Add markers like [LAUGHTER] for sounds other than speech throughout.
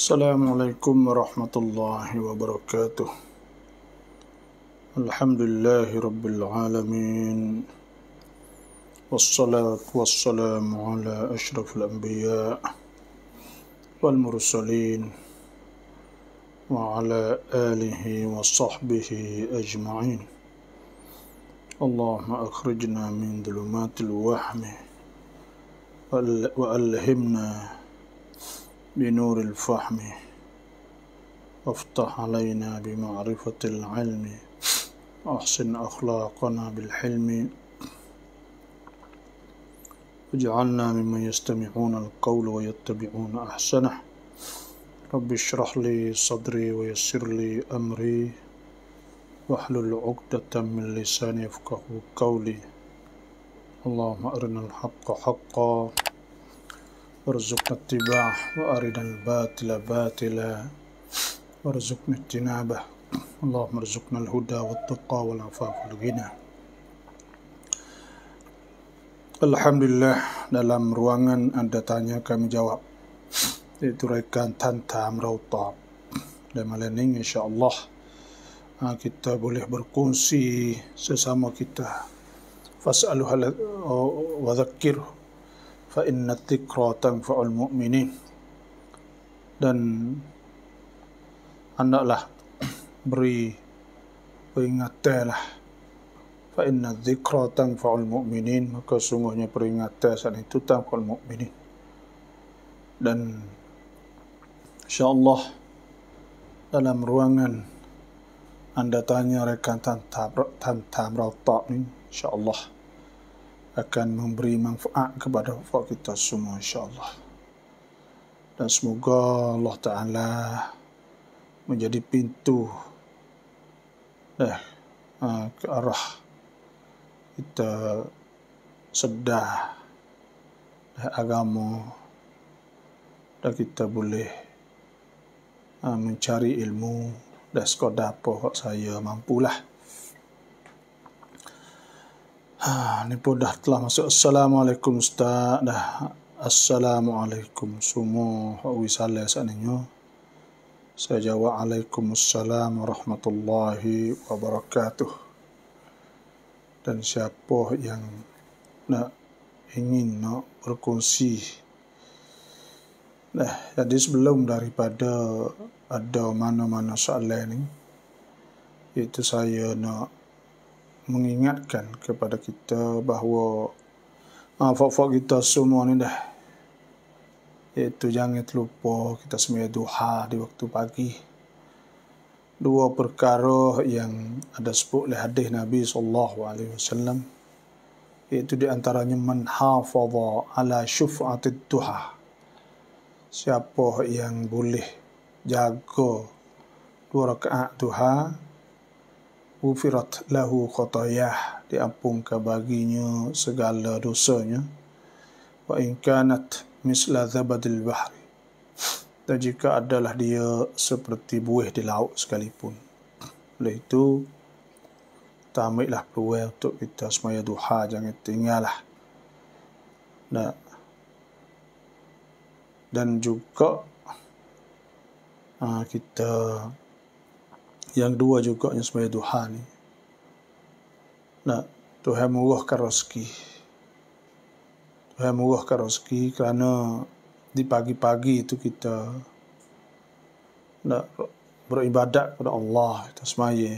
السلام عليكم ورحمة الله وبركاته الحمد لله رب العالمين والصلاة والسلام على أشرف الأنبياء والمرسلين وعلى آله وصحبه أجمعين اللهم أخرجنا من ظلمات الوهم وألهمنا بنور الفحم وافتح علينا بمعرفة العلم احسن أخلاقنا بالحلم واجعلنا ممن يستمعون القول ويتبعون أحسنه رب اشرح لي صدري ويسر لي أمري واحلل عقدة من لساني يفقه قولي اللهم أرنا الحق حقا warzuqna tibah wa aridan batila batila warzuqna tinaba Allahumma rizuqna al-huda wa al-tuqa wa al-afaf al-ghina Alhamdulillah dalam ruangan anda tanya kami jawab iaitu rekan Tanta Amrauta dan malam ini insyaAllah ah, kita boleh berkongsi sesama kita fas'aluhal oh, wa dhakirhu fa inna dhikra tanfa'ul mu'minin dan hendaklah beri peringatanlah fa inna dhikra tanfa'ul mu'minin maka sungguhnya peringatan saat itu tanfa'ul mu'minin dan insyaallah dalam ruangan anda tanya rekan tan tentang rotak ni insyaallah akan memberi manfaat kepada wafat kita semua insyaAllah. Dan semoga Allah Ta'ala menjadi pintu eh, ha, ke arah kita sedar eh, agama dan kita boleh ha, mencari ilmu dan sekadar apa saya mampulah. Ha, ni pun dah telah masuk. Assalamualaikum Ustaz. Dah. Assalamualaikum semua. Hawi salah saatnya. Saya jawab Waalaikumsalam Warahmatullahi Wabarakatuh. Dan siapa yang nak ingin nak berkongsi. Nah, jadi sebelum daripada ada mana-mana soalan ini, itu saya nak mengingatkan kepada kita bahawa uh, ah, fok-fok kita semua ni dah iaitu jangan terlupa kita semua duha di waktu pagi dua perkara yang ada sebut oleh hadis Nabi sallallahu alaihi wasallam iaitu di antaranya man hafaza ala syuf'atid duha siapa yang boleh jaga dua rakaat duha ufirat lahu khatayah diampunkan baginya segala dosanya wa in kanat misla zabadil bahri dan jika adalah dia seperti buih di laut sekalipun oleh itu kita ambillah peluang untuk kita semaya duha jangan tinggalah nah. dan juga ah, kita yang dua juga yang sebagai duha ni Nah, Tuhan murahkan rezeki Tuhan murahkan rezeki kerana di pagi-pagi itu kita nak beribadat kepada Allah Itu semaya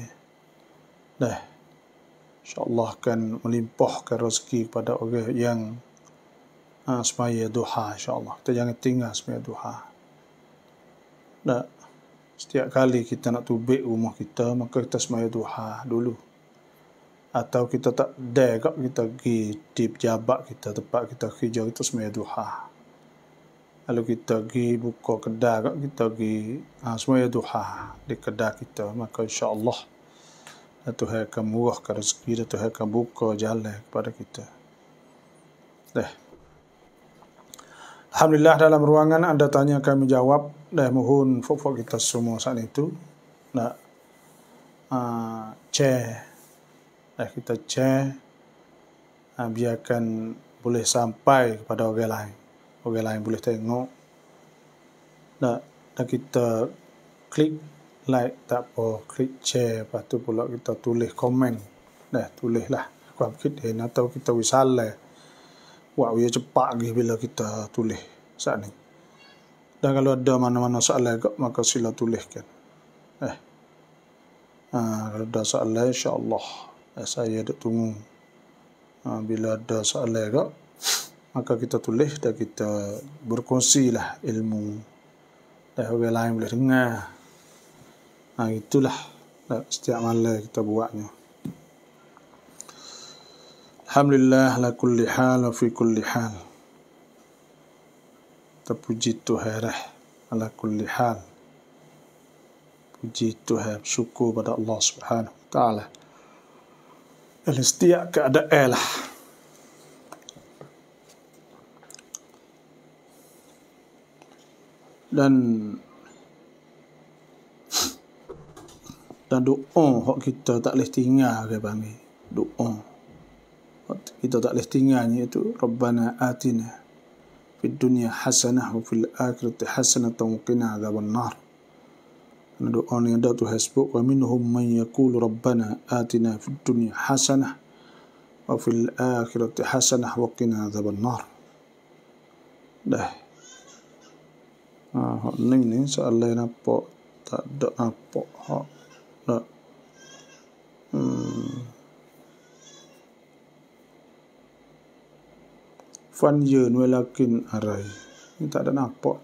dah insyaAllah akan melimpahkan rezeki kepada orang yang ha, semaya duha insyaAllah kita jangan tinggal semaya duha nak setiap kali kita nak tubik rumah kita maka kita semaya duha dulu atau kita tak dare kak kita pergi di pejabat kita tempat kita kerja kita semaya duha lalu kita pergi buka kedai kak kita pergi ha, semaya duha di kedai kita maka insyaAllah Tuhan akan murahkan rezeki Tuhan akan buka jalan kepada kita Dah. Alhamdulillah dalam ruangan anda tanya kami jawab dah mohon fok-fok kita semua saat itu nak uh, ah, cek dah kita cek uh, ah, biarkan boleh sampai kepada orang lain orang lain boleh tengok nak dan kita klik like tak apa klik share lepas tu pula kita tulis komen dah tulislah kuat kita atau kita wisalah Wow, ia cepat lagi bila kita tulis saat ni. Dan kalau ada mana-mana soalan juga, maka sila tuliskan. Eh. Ha, kalau ada soalan, insyaAllah. Eh, saya ada tunggu. Ha, bila ada soalan juga, maka kita tulis dan kita berkongsilah ilmu. Dan orang lain boleh dengar. Ha, itulah setiap malam kita buatnya. Alhamdulillah la kulli hal fi kulli hal. Terpuji Tuhan rah ala kulli hal. Puji Tuhan syukur pada Allah Subhanahu wa taala. Dalam setiap keadaan lah. Dan dan doa hok kita tak boleh tinggal ke bangi. Doa kita tak boleh tinggalnya itu Rabbana atina fi dunya hasanah wa fil akhirati hasanah wa qina adzabun nar. Ana doa ni ada tu Facebook wa minhum man yaqulu Rabbana atina fi dunya hasanah wa fil akhirati hasanah wa qina adzabun nar. Dah. Ah, ha, ning ni soalan apa? Tak ada apa. Ha. ฟันยืนเวลากินอะไรนี่ตาดนาปะ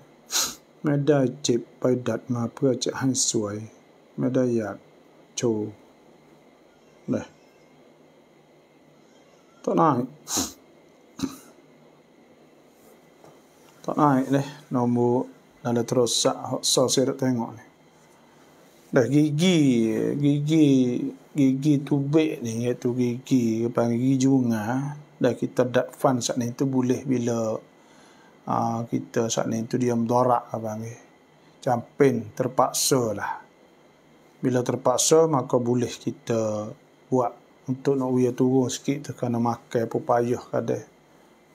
ไม่ได้เจ็บไปดัดมาเพื่อจะให้สวยไม่ได้อยากโชว์เลยต้นไม้ต้นไม้เลยนมูนั่นเลยทรสะสอเสรตงอน Dah g i กิ๊ก g i g ก g ก tubik ni iaitu gigi, กกิ๊ก i l g ก g i jungah. dan kita dat fund saat ni itu boleh bila uh, kita saat ni itu dia mendorak apa ni campin terpaksa lah bila terpaksa maka boleh kita buat untuk nak uya turun sikit tu kena makan apa kada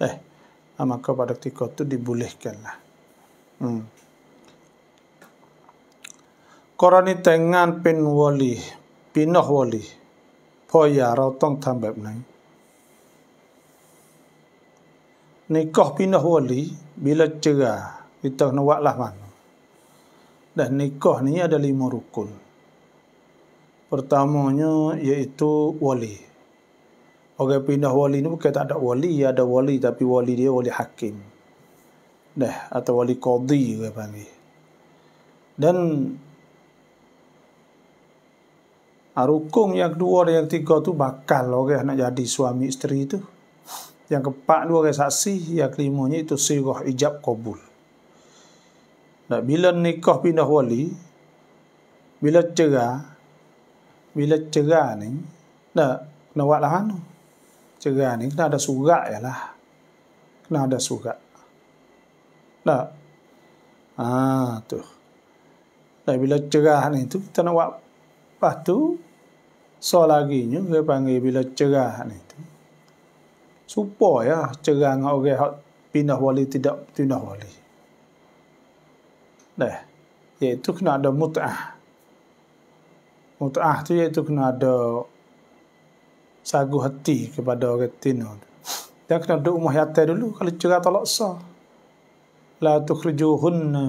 eh ah, maka pada ketika tu dibolehkan lah hmm. korang ni tengan pin wali pinah wali poya rautong tambah ni nikah pindah wali bila cerah kita kena buat lah mana dan nikah ni ada lima rukun pertamanya iaitu wali orang pindah wali ni bukan tak ada wali Ya ada wali tapi wali dia wali hakim dah atau wali qadi juga panggil dan rukun yang kedua dan yang ketiga tu bakal lah orang nak jadi suami isteri tu yang keempat dua resaksi, yang kelimanya itu sirah ijab kabul. Dan bila nikah pindah wali, bila cerai, bila cerai ni, nak kena buat lah mana? Cerai ni kena ada surat je lah. Kena ada surat. Tak? Haa, tu. Dan bila cerah ni tu, kita nak buat. Lepas tu, so lagi ni, dia panggil bila cerah ni tu. Supo ya lah cerang dengan orang yang pindah wali tidak pindah wali. Dah, iaitu kena ada mut'ah. Mut'ah tu iaitu kena ada sagu hati kepada orang tino. Dia kena duduk rumah yata dulu kalau cerah tolak sah. La tukhrijuhunna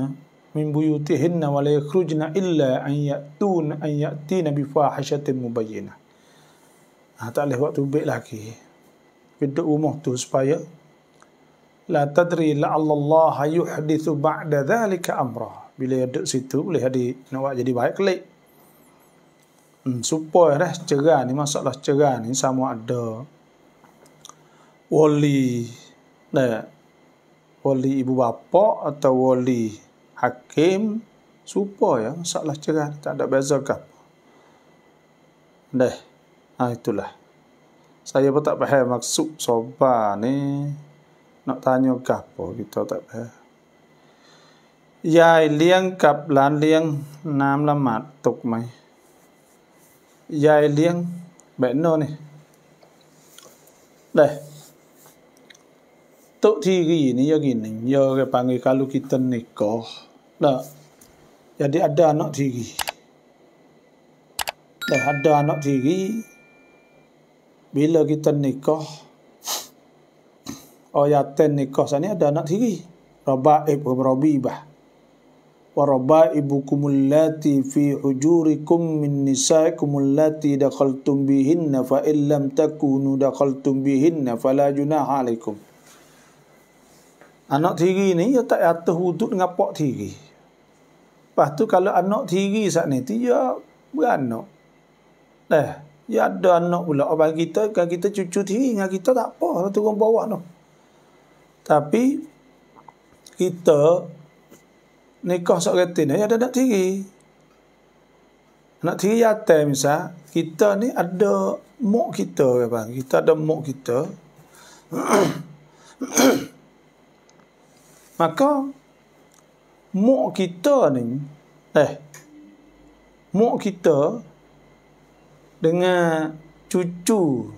min buyutihinna wa la yakhrujna illa an ya'tun an ya'tina bi fahishatin mubayyinah. Ha, tak boleh buat tubik lagi pintu rumah tu supaya la tadri la Allah yuhdithu ba'da dhalika amra. Bila ada situ boleh jadi nak jadi baik kelik. Hmm, supaya dah cerah ni masalah cerah ni sama ada wali nah, wali ibu bapa atau wali hakim supaya masalah cerah tak ada beza ke. Dah. Ha itulah saya pun tak faham maksud soba ni nak tanya apa kita tak faham yai liang kap lan liang nam la mat tuk mai yai liang bẹn no ni đây tụ thi cái gì ni yo gì ni yo cái bằng cái kalu kita ni có đó jadi ada nó thi gì đây ada nó thi gì bila kita nikah ayatan oh, nikah sana ada anak tiri rabaib wa rabibah wa rabaibukum kumulati fi hujurikum min nisaikum allati dakhaltum bihinna fa illam takunu dakhaltum bihinna fala junaha alaikum anak tiri ni ya tak ada hudud dengan pak tiri lepas tu kalau anak tiri saat ni dia beranak dah eh. Ya ada anak pula abang oh, kita kan kita cucu tiri dengan kita tak apa lah turun bawah tu. Tapi kita nikah sok retin ya ada anak tiri. Anak tiri yatim misal kita ni ada mok kita ya bang. Kita ada mok kita. [COUGHS] Maka mok kita ni eh mok kita dengan cucu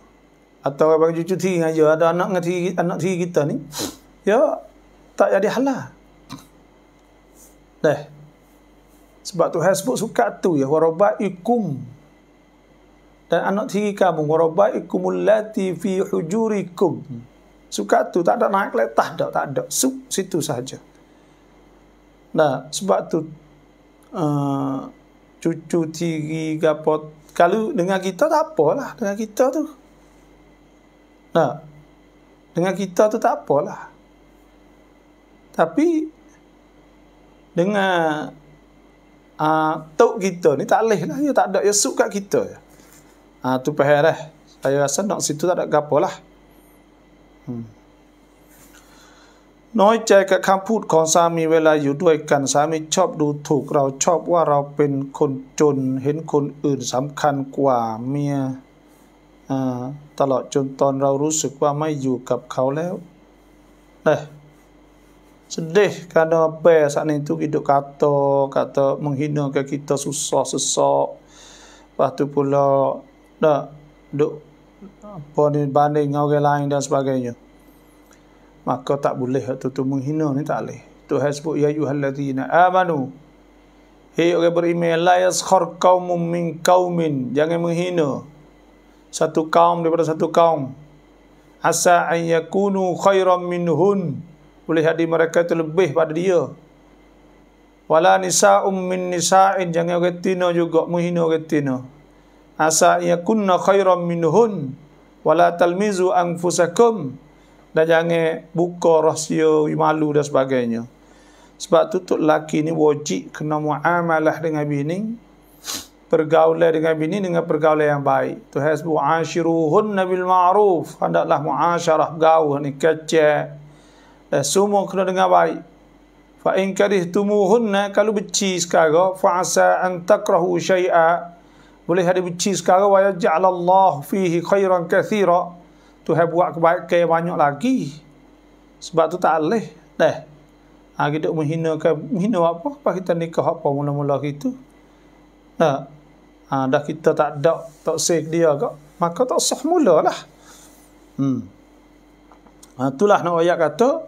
atau orang panggil cucu thi ngaja ada anak dengan thi anak thi kita ni ya tak jadi halal dah sebab tu sebut suka tu ya warabaikum dan anak thi kamu warabaikumul lati fi hujurikum suka tu tak ada naik letah dak tak ada sub situ saja nah sebab tu uh, cucu tiri gapot kalau dengan kita tak apalah dengan kita tu. Nah. Dengan kita tu tak apalah. Tapi dengan uh, tok kita ni tak leh lah. Dia ya, tak ada. Dia ya, suka kita. Ya. Ha, tu perhatian lah. Saya rasa nak situ tak ada apa Hmm. น้อยใจกับคำพูดของสามีเวลาอยู่ด้วยกันสามีชอบดูถูกเราชอบว่าเราเป็นคนจนเห็นคนอื่นสำคัญกว่าเมียตลอดจนตอนเรารู้สึกว่าไม่อยู่กับเขาแล้วเลยสุดเดชกันเอาปสันนทุกิจกัตโตกัตโตมึงหินกับกิตสุสอสุสอปัตุพุลอดะดุปนิบานิงเอาเกลายดัสบางอย่าง maka tak boleh tu tu menghina ni tak boleh tu hasbuk ya ayyuhallazina amanu hei orang beriman la yaskhar qaumun min qaumin jangan menghina satu kaum daripada satu kaum asa an yakunu khairan minhun boleh jadi mereka itu lebih pada dia wala nisa'um min nisa'in jangan orang tina juga menghina orang tina asa yakunna khairan minhun wala talmizu anfusakum dan jangan buka rahsia malu dan sebagainya sebab tu tu lelaki ni wajib kena muamalah dengan bini pergaulan dengan bini dengan pergaulan yang baik tu has bu ashiruhunna bil ma'ruf hendaklah muasyarah gaul ni kecek dan semua kena dengan baik fa in karihtumuhunna kalau benci sekarang fa asa an takrahu shay'a boleh hari benci sekarang wa ja'alallahu fihi khairan katsira Tuhan buat kebaikan yang banyak lagi. Sebab tu tak boleh. Dah. Ha, kita menghina ke, menghina apa? Apa kita nikah apa mula-mula itu? Nah, Ha, dah kita tak ada, tak sik dia kok. Maka tak sah mula lah. Hmm. Ha, itulah nak ayat kata,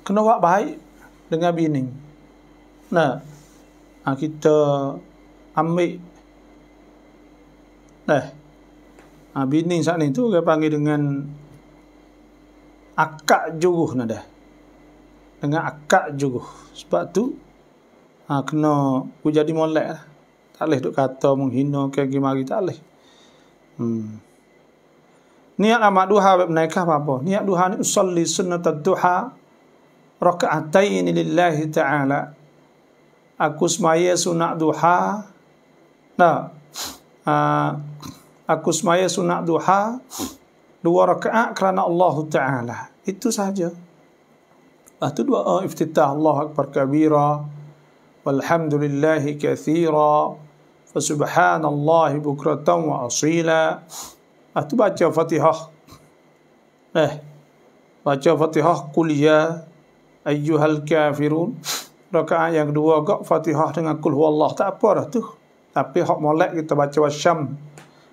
kena buat baik dengan bini. Nah, ha, kita ambil. Nah, Ha, bini saat ni dia panggil dengan akak juguh nada. Dengan akak juguh. Sebab tu ha, kena ku jadi molek lah. Tak boleh duk kata menghina ke gimari tak boleh. Hmm. Niat amat duha bab naikah apa-apa. Niat duha ni usalli sunnatad duha raka'atain lillahi ta'ala. Aku semaya sunat duha. Nah. Uh, aku semaya sunat duha dua rakaat kerana Allah Ta'ala. Itu sahaja. Lepas tu doa uh, iftitah Allah Akbar kabira. Walhamdulillahi kathira. Fasubhanallah bukratan wa asila. Lepas tu baca fatihah. Eh. Baca fatihah kuliah. Ya ayyuhal kafirun. Rakaat yang kedua gak fatihah dengan kulhu Allah. Tak apa dah tu. Tapi hak molek kita baca wasyam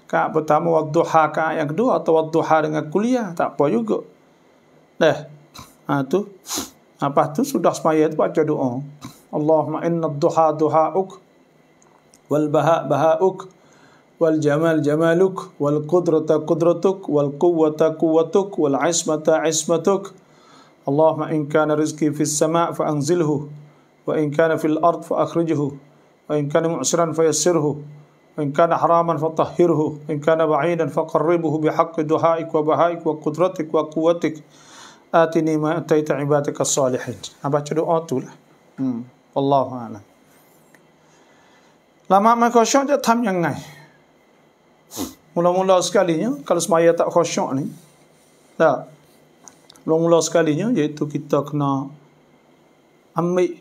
ka pertama waktu ha ka yang kedua atau waktu ha dengan kuliah tak apa juga dah eh, ha tu apa tu sudah semaya tu baca doa Allahumma inna duha duhauk wal baha bahauk wal jamal jamaluk wal qudrata qudratuk wal quwwata quwwatuk wal ismata ismatuk Allahumma in kana rizqi fis sama' fa anzilhu wa in kana fil ard fa akhrijhu wa in kana mu'siran fa yassirhu وإن كان حراما فطهره وإن كان بعيدا فقربه بحق دعائك وبهائك وقدرتك وقوتك آتني ما أتيت عبادك الصالحين أبا تدعو أتو والله أعلم لما ما كوشو جا تم ينعي مولا مولا سكالي كالو سمايا تأ كوشو لا مولا مولا سكالي يأتو كتاكنا أمي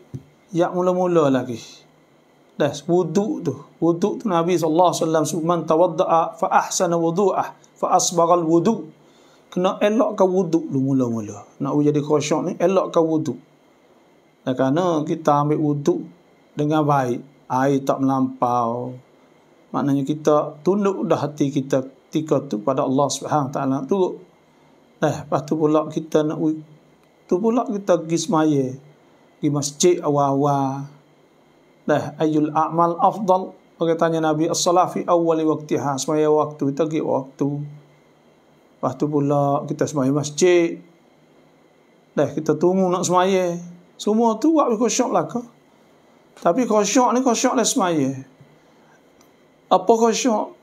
يأ مولا مولا لكي Dah wudu tu. Wudu, tu Nabi sallallahu alaihi wasallam subhan tawadda'a fa ahsana wudu'ah fa asbaghal wuduk. Kena elokkan wuduk dulu mula-mula. Nak jadi khusyuk ni elokkan wudu? Dan kerana kita ambil wudu dengan baik, air tak melampau. Maknanya kita tunduk dah hati kita ketika tu pada Allah Subhanahu taala tu. Eh, lepas tu pula kita nak tu pula kita pergi semaya. Pergi masjid awal-awal. Dah ayul amal afdal. Bagaimana Nabi as-salah fi awali waktiha. Semaya waktu. Kita pergi waktu. Lepas tu pula kita semaya masjid. Dah kita tunggu nak semaya. Semua tu buat kau syok lah ke. Tapi kau syok ni kau syok lah semaya. Apa kau syok?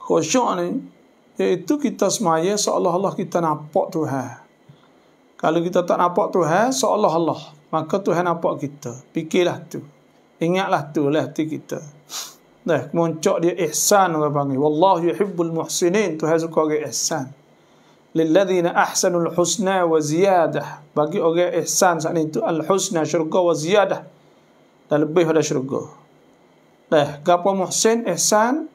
Kau syok ni. Iaitu kita semaya seolah-olah kita nampak Tuhan. Kalau kita tak nampak Tuhan seolah-olah. Maka Tuhan nampak kita. Fikirlah tu. Ingatlah tu lah tu kita. Dah, muncak dia ihsan orang panggil. Wallahu yuhibbul muhsinin. Tuhan suka orang ihsan. Lilladzina ahsanul husna wa ziyadah. Bagi orang ihsan saat itu, al-husna syurga wa ziyadah. Dan lebih pada syurga. Dah, gapa muhsin ihsan?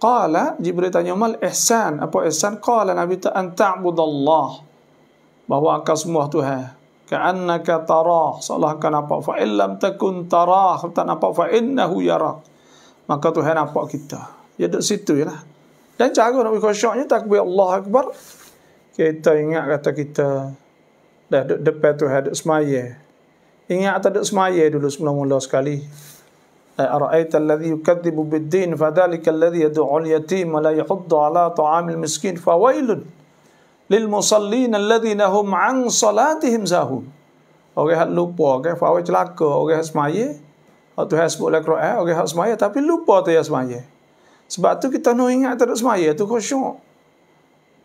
Qala, Jibril tanya, mal ihsan? Apa ihsan? Qala Nabi ta'an ta'budallah. Bahawa akan semua Tuhan ka'annaka tarah seolah kau nampak fa in lam takun tarah tak nampak fa innahu yara maka Tuhan nampak kita dia duduk situ je lah dan cara nak berkosyoknya takbir Allah Akbar kita ingat kata kita dah duduk depan Tuhan duduk semaya ingat tak duduk semaya dulu semula-mula sekali أرأيت الذي يكذب بالدين فذلك الذي يدعو اليتيم ولا يحض على طعام المسكين فويل Lil للمصلين الذين هم عن salatihim ساهون orang hak lupa orang okay? fawai celaka orang hak semaya waktu hak sebut lah Quran orang hak semaya tapi lupa tu ya semaya sebab tu kita nak ingat tu duk semaya tu khusyuk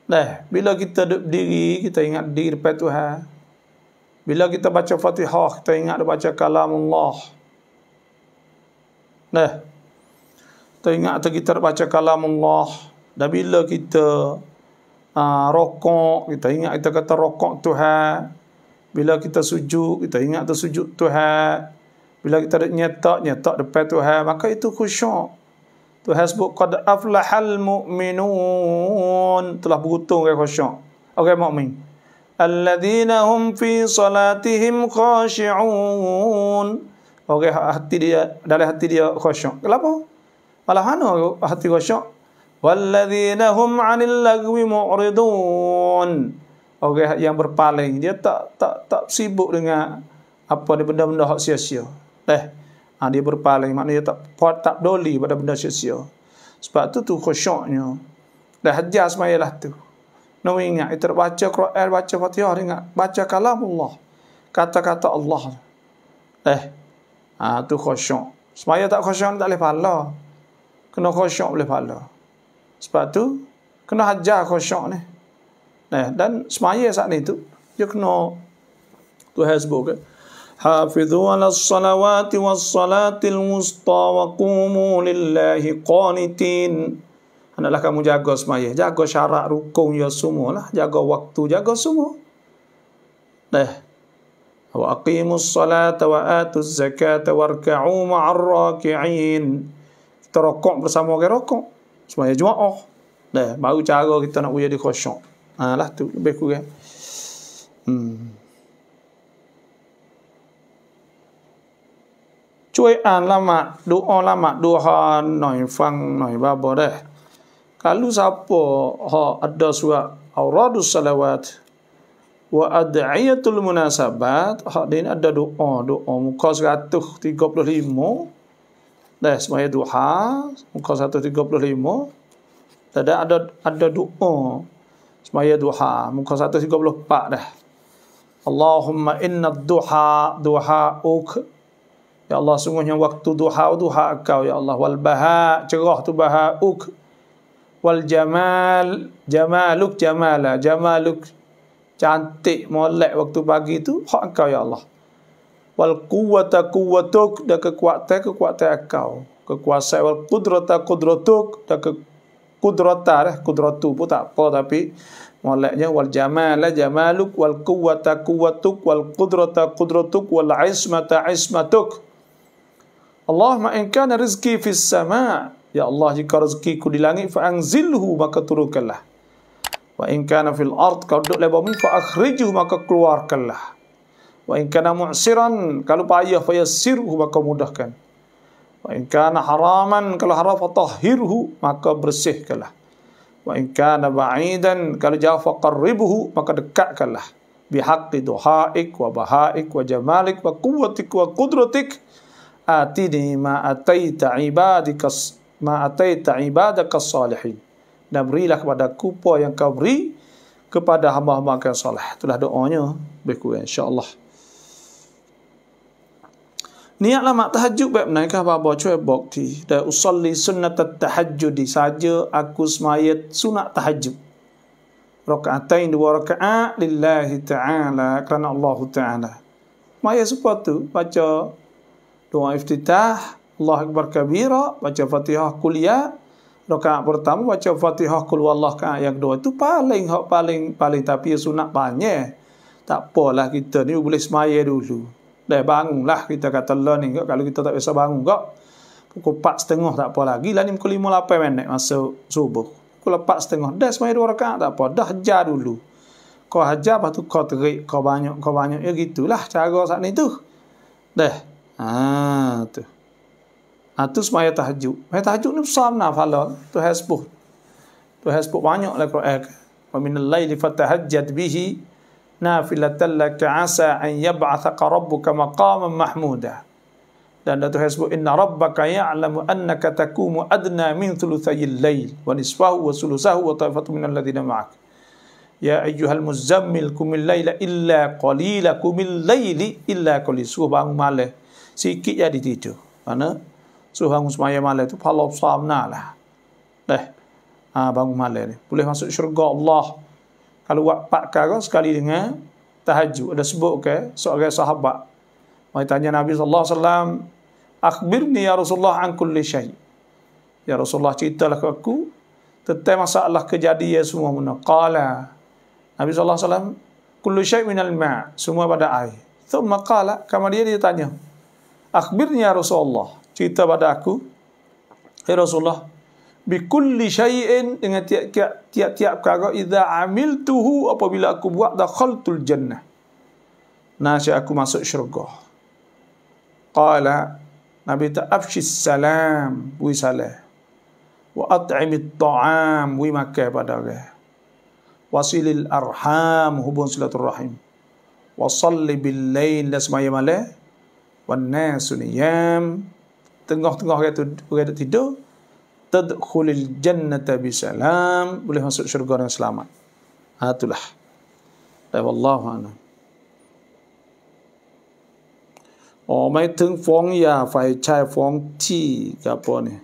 dah bila kita duduk berdiri kita ingat diri depan Tuhan bila kita baca Fatihah kita ingat duk baca kalam Allah dah kita ingat tu kita baca kalam Allah dan bila kita aa, ah, rokok, kita ingat kita kata rokok Tuhan. Bila kita sujud, kita ingat kita sujud Tuhan. Bila kita ada nyetak, nyetak depan Tuhan. Maka itu khusyuk. Tuhan sebut, Qad aflahal mu'minun. Telah berhutung ke khusyuk. Okey, mu'min. Alladzina fi salatihim khashi'un. Okey, hati dia, dari hati dia khusyuk. Kenapa? Malah mana hati khusyuk? walladzina hum 'anil lagwi mu'ridun orang yang berpaling dia tak tak tak sibuk dengan apa dia benda-benda hak sia-sia eh ha, dia berpaling maknanya tak puat tak doli pada benda sia-sia sebab tu tu khusyuknya dah hajar semayalah tu nak ingat itu baca Quran baca Fatihah ingat baca kalam Allah kata-kata Allah eh ha, tu khusyuk semaya tak khusyuk tak boleh pahala kena khusyuk boleh pahala sebab tu kena hajar khusyuk ni. Nah, eh, dan semaya saat ni tu dia kena tu hasbuk. Eh. Hafizu ala salawati was salatil musta wa qumu lillahi qanitin. Hendaklah kamu jaga semaya, jaga syarat rukun ya semualah, jaga waktu, jaga semua. Nah. Eh. Wa aqimus salata wa atuz zakata warka'u ma'ar raki'in. Kita rokok bersama orang rokok jua ya oh, dah baru cara kita nak uya di khusyuk ha lah tu lebih kurang hmm cuai an lama doa lama doa noi fang noi babo dah kalau siapa ha ada surat auradus salawat wa ad'iyatul munasabat ha ini ada doa doa muka 135 Dah semaya duha muka 135. Tak ada ada ada doa semaya duha muka 134 dah. Allahumma inna duha duha uk Ya Allah sungguhnya waktu duha duha kau ya Allah wal baha cerah tu baha uk wal jamal jamaluk jamala jamaluk cantik molek waktu pagi tu hak kau ya Allah wal quwwata quwwatuk dan kekuatan kekuatan akau kekuasaan wal qudrata qudratuk dan kekudrata eh kudratu pun tak apa tapi molatnya wal jamala jamaluk wal quwwata quwwatuk wal qudrata qudratuk wal ismata ismatuk Allahumma in kana rizqi fis sama' ya Allah jika rezeki ku di langit fa anzilhu maka turunkanlah wa in kana fil ard kau duduk lebah bumi fa akhrijhu maka keluarkanlah Wa in kana mu'siran, kalau payah payah fayassirhu maka mudahkan. Wa in kana haraman, kalau haram fatahhirhu maka bersihkanlah. Wa in kana ba'idan, kalau jauh faqarribuhu maka dekatkanlah. Bi haqqi duhaik wa bahaik wa jamalik wa kuwatik wa kudratik atini ma ataita ibadika ma ataita ibadaka salihin. Dan berilah kepada aku yang kau beri kepada hamba-hamba yang soleh. Itulah doanya. Baik, insya-Allah. Niatlah mak tahajud baik menaik apa apa cuai bok ti. Dah usolli sunnat tahajud di saja aku semayat sunat tahajud. Rakaatain dua rakaat lillahi ta'ala kerana Allah ta'ala. Maya sebab tu baca doa iftitah. Allah Akbar Kabira, baca Fatihah Kuliah, rakaat pertama baca Fatihah Kul Wallah kan yang kedua itu paling paling paling tapi sunat banyak. Tak boleh kita ni boleh semaya dulu dah bangun lah kita kata lah ni kalau kita tak biasa bangun kok pukul setengah tak apa lagi lah ni pukul 5.08 menek masa subuh pukul setengah dah semua dua rakaat tak apa dah hajar dulu kau hajar lepas tu kau terik kau banyak kau banyak ya gitulah cara saat ni tu dah ha tu ha tu semua tahajud semua tahajud ni besar nak falal tu hasbuh tu hasbuh banyak lah Quran Wa minal laili fatahajjat bihi نافلة لك عسى أن يبعثك ربك مقاما محمودا لأن تحسب إن ربك يعلم أنك تقوم أدنى من ثلثي الليل ونصفه وثلثه وطائفة من الذين معك يا أيها المزمل قم الليل إلا قليل قم الليل إلا قليل سوى بام ماله سيكي يا ديتو أنا سوى بام ماله تو فالله صام نالا له آه بام ماله بوله ماسو شرق الله kalau buat empat perkara sekali dengan tahajud. Ada sebut ke seorang sahabat. Mari tanya Nabi sallallahu alaihi wasallam, "Akhbirni ya Rasulullah an kulli syai." Ya Rasulullah ceritalah ke aku tentang masalah kejadian semua mana. Qala Nabi sallallahu alaihi wasallam, "Kullu syai' minal ma', semua pada air." Thumma qala, kemudian dia tanya, "Akhbirni ya Rasulullah, cerita pada aku." Ya Rasulullah, bi kulli syai'in dengan tiap-tiap tiap-tiap perkara idza amiltuhu apabila aku buat dah dakhaltul jannah nasi aku masuk syurga qala nabi Taafshis salam wi salam wa at'im taam, wi makan pada orang wasilil arham hubun silatul rahim, wa salli bil lain lasmaya malam wan nasu niyam tengah-tengah orang tidur tadkhulil jannata bisalam boleh masuk syurga dengan selamat Ha ay eh, wallahu ana oh mai teng fong ya fai chai fong ti apa ni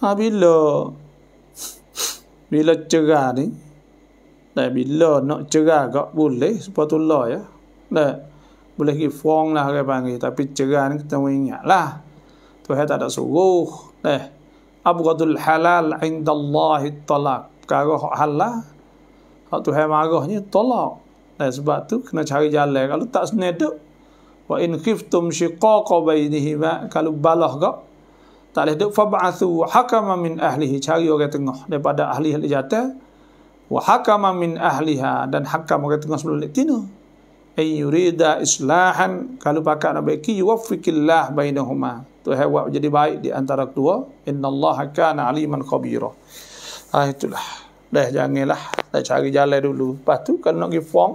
ah bila bila cerah ni dah eh, bila nak cerah kau boleh sepatutnya lah ya dah eh, boleh pergi fong lah kau panggil tapi cerah ni kita ingat lah tu tak ada suruh dah abghadul halal Allah talak perkara hak halal hak tuhan marahnya talak, dan sebab tu kena cari jalan kalau tak senedok wa in khiftum shiqaqa bainihima kalau balah gak tak leh duk fab'athu hakama min ahlihi cari orang tengah daripada ahli ahli jata wa hakama min ahliha dan hakam orang tengah sebelum lek tino ay yurida islahan kalau pakak nak baiki yuwaffiqillah bainahuma tu hewan jadi baik di antara tua innallaha kana aliman khabira ah itulah dah janganlah dah cari jalan dulu lepas tu kalau nak pergi form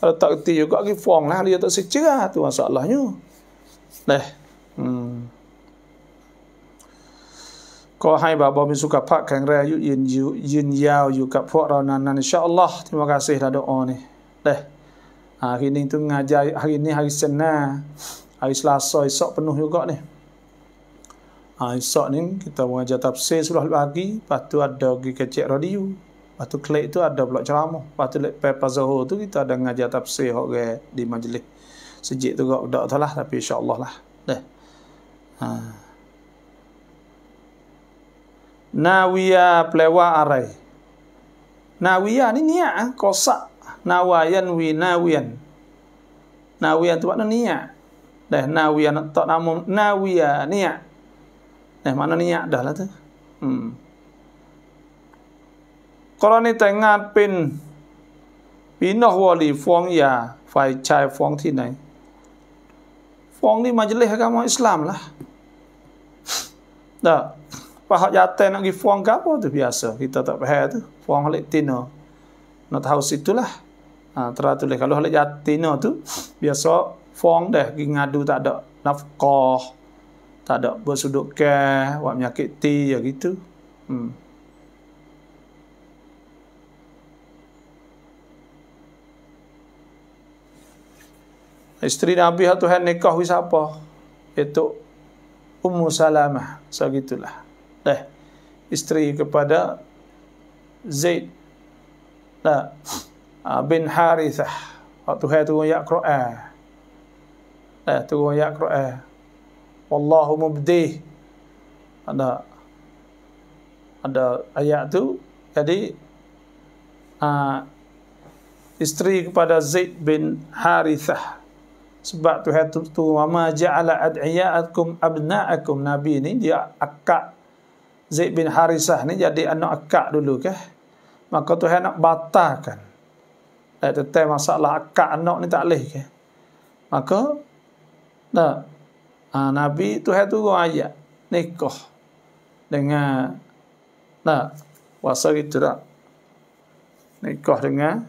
kalau tak kerti juga pergi fong lah dia tak secerah tu masalahnya dah hmm ko hai baba mi suka pak kang ra yu yin yu yin yao yu ka pho ra nan nan insyaallah terima kasih dah doa ni dah ah, hari ni tu ngajar hari ni hari senin hari selasa esok penuh juga ni Ha, esok ni kita mengajar tafsir surah Al-Bahagi, lepas tu ada pergi ke Cik Radio. Lepas tu klik tu ada pula ceramah. Lepas tu lepas Zohor tu kita ada mengajar tafsir okay di majlis. Sejik tu kak tak tahu lah tapi insyaAllah lah. Dah. Ha. Nawiya plewa arai. Nawiya ni niat ah, kosak. Nawayan wi nawiyan. Nawiyan tu makna niat. Dah nawiyan tak nama nawiya niat. Eh, mana niat dah lah tu. Hmm. Kalau ni tengah pin, pinah wali fong ya, fai chai fong ti nai. Fong ni majlis agama Islam lah. Dah. Pahak jatai nak pergi fuang ke apa tu biasa. Kita tak payah tu. fong halik tina. Nak tahu situ lah. Ha, teratulis. Kalau halik jatina tu, biasa fong dah pergi ngadu tak ada nafkah tak ada bersuduk ke, buat menyakit ti, ya gitu. Hmm. Isteri Nabi satu lah hari nikah with siapa? Itu Ummu Salamah. So, gitulah. Eh, isteri kepada Zaid nah, ah, bin Harithah. Waktu hari turun ayat Quran. Eh, turun ayat wallahu mubdi ada ada ayat tu jadi uh, isteri kepada Zaid bin Harithah sebab tu hatu tu wama ja'ala ad'iyatkum abna'akum nabi ni dia akak Zaid bin Harithah ni jadi anak akak dulu ke maka Tuhan nak batalkan eh, tetap masalah akak anak ni tak boleh ke maka nah Ha, Nabi tu hai tu ayat nikah dengan nah puasa itu dah. Nikah dengan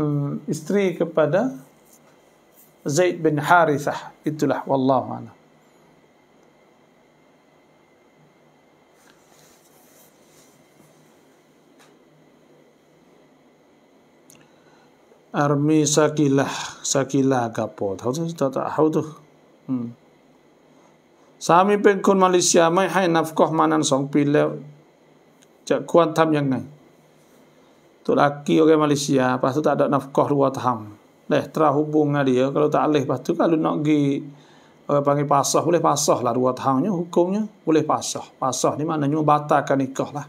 hmm, isteri kepada Zaid bin Harithah. Itulah wallahu ala. Armi sakilah, sakilah kapot. Hau tu, tak tak, tu. สามีเป็นคนมาเลเซียไม่ให้นับก็มานานสองปีแล้วจะควรทำยังไงตุลากีโอเกมาเลเซียปัจจุบันนับก็รู้ว่าทำเลยตราหุบุงอะไรเดียวก็ตัดเลยปัจจุบันลุนอกกีเออพังกีพัสส์ก็เลยพัสส์ละรู้ว่าทำเนี่ยฮุกุมเนี่ยก็เลยพัสส์พัสส์นี่มันนั่นยุ่งบัตรการนิกก็ละ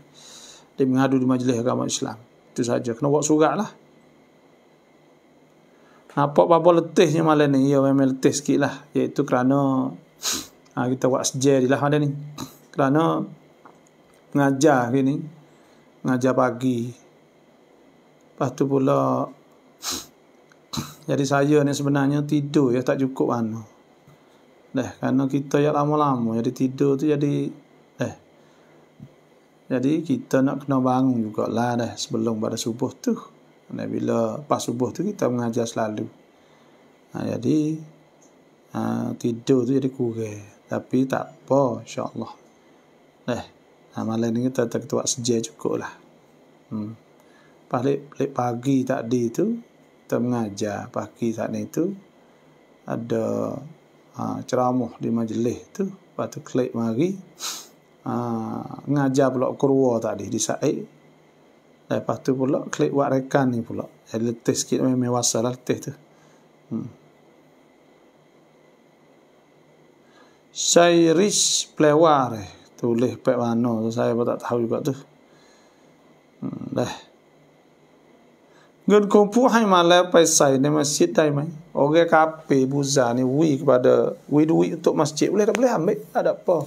ได้มีงานดูดีมาจิเลห์กับมุสลิมที่สั่งจะขนวกสุกะละ Nampak apa-apa letihnya malam ni. Ya, memang letih sikit lah. Iaitu kerana ha, kita buat sejarah di lah malam ni. Kerana ngajar hari ni. Mengajar pagi. Lepas tu pula [COUGHS] jadi saya ni sebenarnya tidur ya tak cukup mana. Dah, kerana kita yang lama-lama jadi tidur tu jadi eh. Jadi kita nak kena bangun juga lah dah sebelum pada subuh tu. Nah, bila pas subuh tu kita mengajar selalu. Ha, jadi ha, tidur tu jadi kurang. Tapi tak apa insya-Allah. Eh, ha, malam ni kita tak buat sejer cukup lah. Hmm. pagi pali pagi tadi tu kita mengajar pagi ni tu ada ha, ceramah di majlis tu lepas tu klik mari ha, ngajar pula keluar tadi di Said Lepas tu pula klik buat rekan ni pula. Eh, letih sikit memang mewah lah, letih tu. Hmm. Syairis plewar eh. Tulis pek mana tu. Saya pun tak tahu juga tu. Hmm, dah. Gun kumpu hai malai pai say ni masjid dai mai. Orang kape buza ni wui kepada wui duit untuk masjid boleh tak boleh ambil tak ada apa.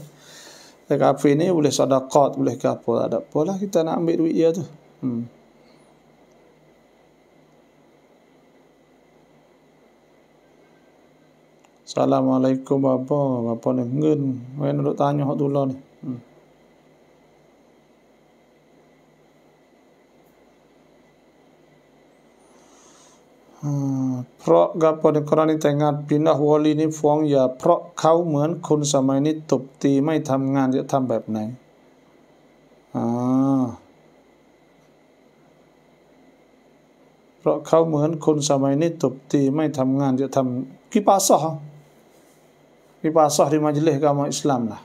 Kafe ni boleh sedekah, boleh ke apa, tak ada apa lah kita nak ambil duit dia tu. Assalamualaikum bapa, bapa ni n g เ n ิน n duk tanya hak dulu ni. Hmm. h เพราะกับปนิกรณีแต่งงานปีนัวอลีนี่ฟ้องอย่าเพราะเขาเหมือนคนสมัยนี้ตบตีไม่ทำงานจะทำแบบไหนอ่าพราะเขาเหมือนคนสมัยนี้ตบตีไม่ทํางานจะทํากิปาซอกิปาซอที่มาจเลกามอิสลามล่ะ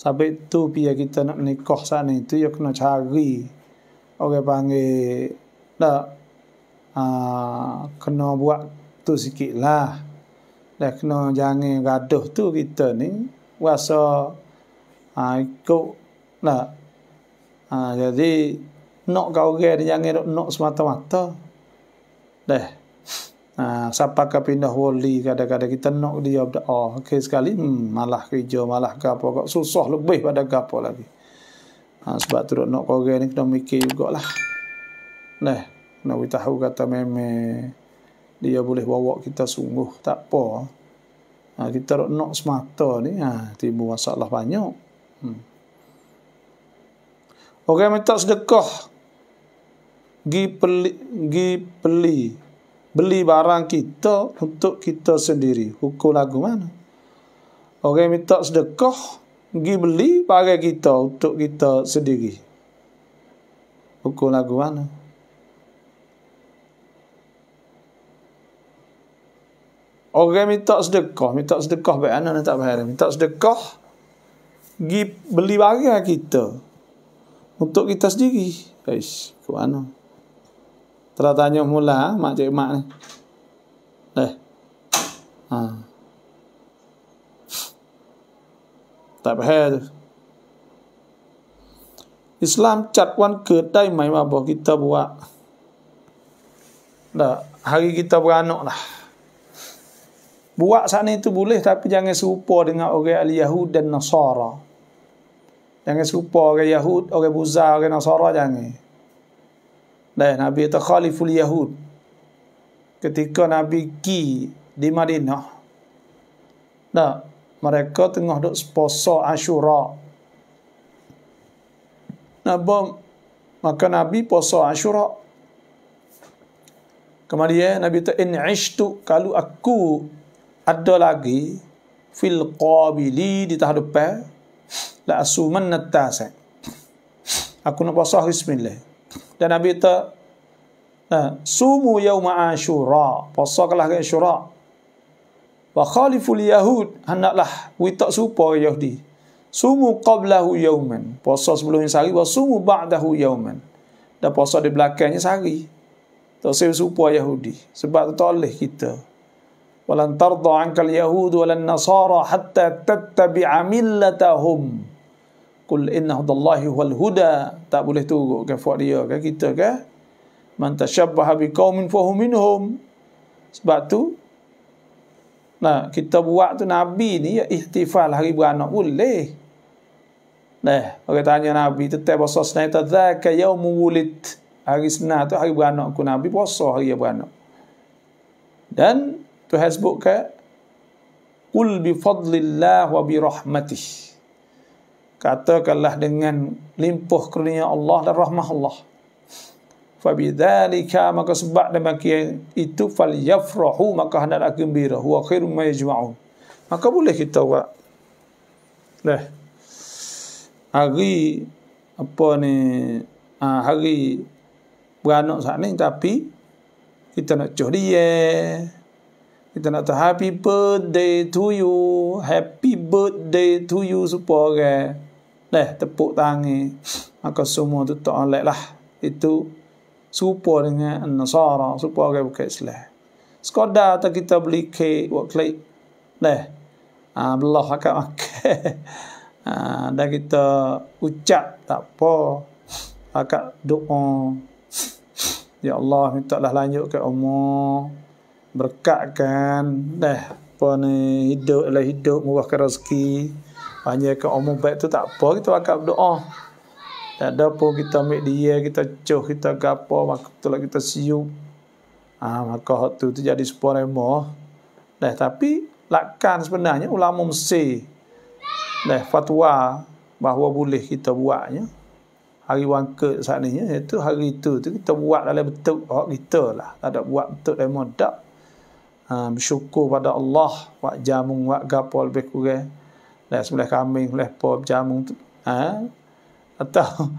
สับไปตู้ปียกิตนะในกอสานี่ตุยกนชากีโอเคปางเอละอ่าขนอบวกตุสิกิลาและขนอยางเงกาดตู้กิตนี่ว่าซออาก็นะอ่าจะดีนอกเกาเกยยังไงนอกสมัตมัตต์ deh Ha, siapa ke pindah wali kadang-kadang kita nak dia berdoa. Oh, okay sekali hmm, malah kerja, malah gapo kok susah lebih pada gapo lagi. Ha, sebab tu nak kau ni kena mikir juga lah. Dah. Nak tahu kata meme dia boleh bawa kita sungguh tak apa. Ha, kita nak semata ni ha, timbul masalah banyak. Hmm. Orang minta sedekah gi beli gi beli beli barang kita untuk kita sendiri. Hukum lagu mana? Orang okay, minta sedekah, gi beli barang kita untuk kita sendiri. Hukum lagu mana? Orang okay, minta sedekah, minta sedekah baik anak tak bayar. Minta sedekah, gi beli barang kita untuk kita sendiri. Guys, ke mana? Terus tanya mula ah, mak cik mak ni. Eh. Ha. Tak payah Islam cat wan ke mai mak bo kita buat. Dah hari kita beranak lah. Buat sana itu boleh tapi jangan serupa dengan orang Al-Yahud dan Nasara. Jangan serupa orang Yahud, orang Buzar, orang Nasara jangan. Dan Nabi itu Khaliful Yahud. Ketika Nabi ki di Madinah. Nah, mereka tengah duk sposo Ashura. Nabi maka Nabi poso Ashura. Kemudian Nabi itu in ishtu kalau aku ada lagi fil qabili di tahdupa la asuman natasa. Aku nak puasa bismillah dan Nabi kata ha, sumu yauma asyura puasalah kan syura wa khaliful yahud hendaklah kita serupa yahudi sumu qablahu yauman puasa sebelum sehari wa sumu ba'dahu yauman dan puasa di belakangnya sehari tak sesuai serupa yahudi sebab tu tak boleh kita walan tarda anka al yahud wal nasara hatta tattabi'a millatahum Qul inna hudallahi wal huda. Tak boleh turut ke fuad dia ke kan, kita ke. Kan. Man tashabbaha biqaumin fahum minhum. Sebab tu, nah, kita buat tu Nabi ni, ya ihtifal hari beranak boleh. Nah, orang tanya Nabi, tetap bahasa senai tazaka yaumu wulid. Hari senar tu, hari beranak ku Nabi, bahasa hari beranak. Dan, tu sebut ke, Qul bi fadlillah wa bi rahmatih katakanlah dengan limpah kurnia Allah dan rahmah Allah. Fabidzalika maka sebab demikian itu fal yafrahu maka hendak gembira huwa khairum ma yajma'un. Maka boleh kita buat. Leh. Hari apa ni? Ah, hari beranak saat ni tapi kita nak cuh dia. Kita nak tahu happy birthday to you. Happy birthday to you supaya leh tepuk tangan maka semua tu tak leh lah itu supo dengan nasara supo orang bukan Islam skoda atau kita beli ke buat klik leh ah Allah akan makan [LAUGHS] ah dah kita ucap tak apa akan doa ya Allah minta lah lanjut ke umur berkatkan dah apa ni hidup lah hidup murahkan rezeki panjangkan umur baik tu tak apa kita akan berdoa tak ada pun kita ambil dia kita cuh kita gapo maka tu lah kita siup ah ha, maka waktu tu jadi sepuluh remoh dah tapi lakukan sebenarnya ulama mesir dah fatwa bahawa boleh kita buatnya hari wangke saat ni iaitu hari itu tu kita buat dalam betul hak kita lah tak ada buat betul dalam modak ha, bersyukur pada Allah buat jamung buat gapo lebih kurang leh sebelah kambing leh pop jamu ha? atau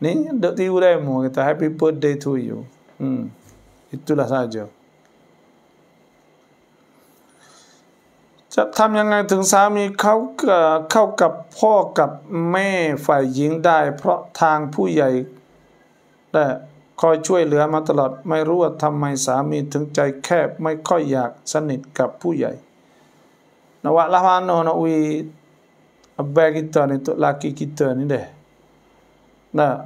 ni dok tiru demo kata happy birthday to you hmm. itulah saja จะทำยังไงถึงสามีเข้าเข้ากับพ่อกับ แม่ฝ่ายหญิงได้ เพราะทางผู้ ใหญ่ได้คอยช่วยเหลือ มาตลอดไม่รู้ว่าทำไมสามีถึงใจแคบ ไม่ค่อยอยากสนิทกับผู้ ใหญ่นวะละพานโนนวี abang kita ni tok laki kita ni deh nah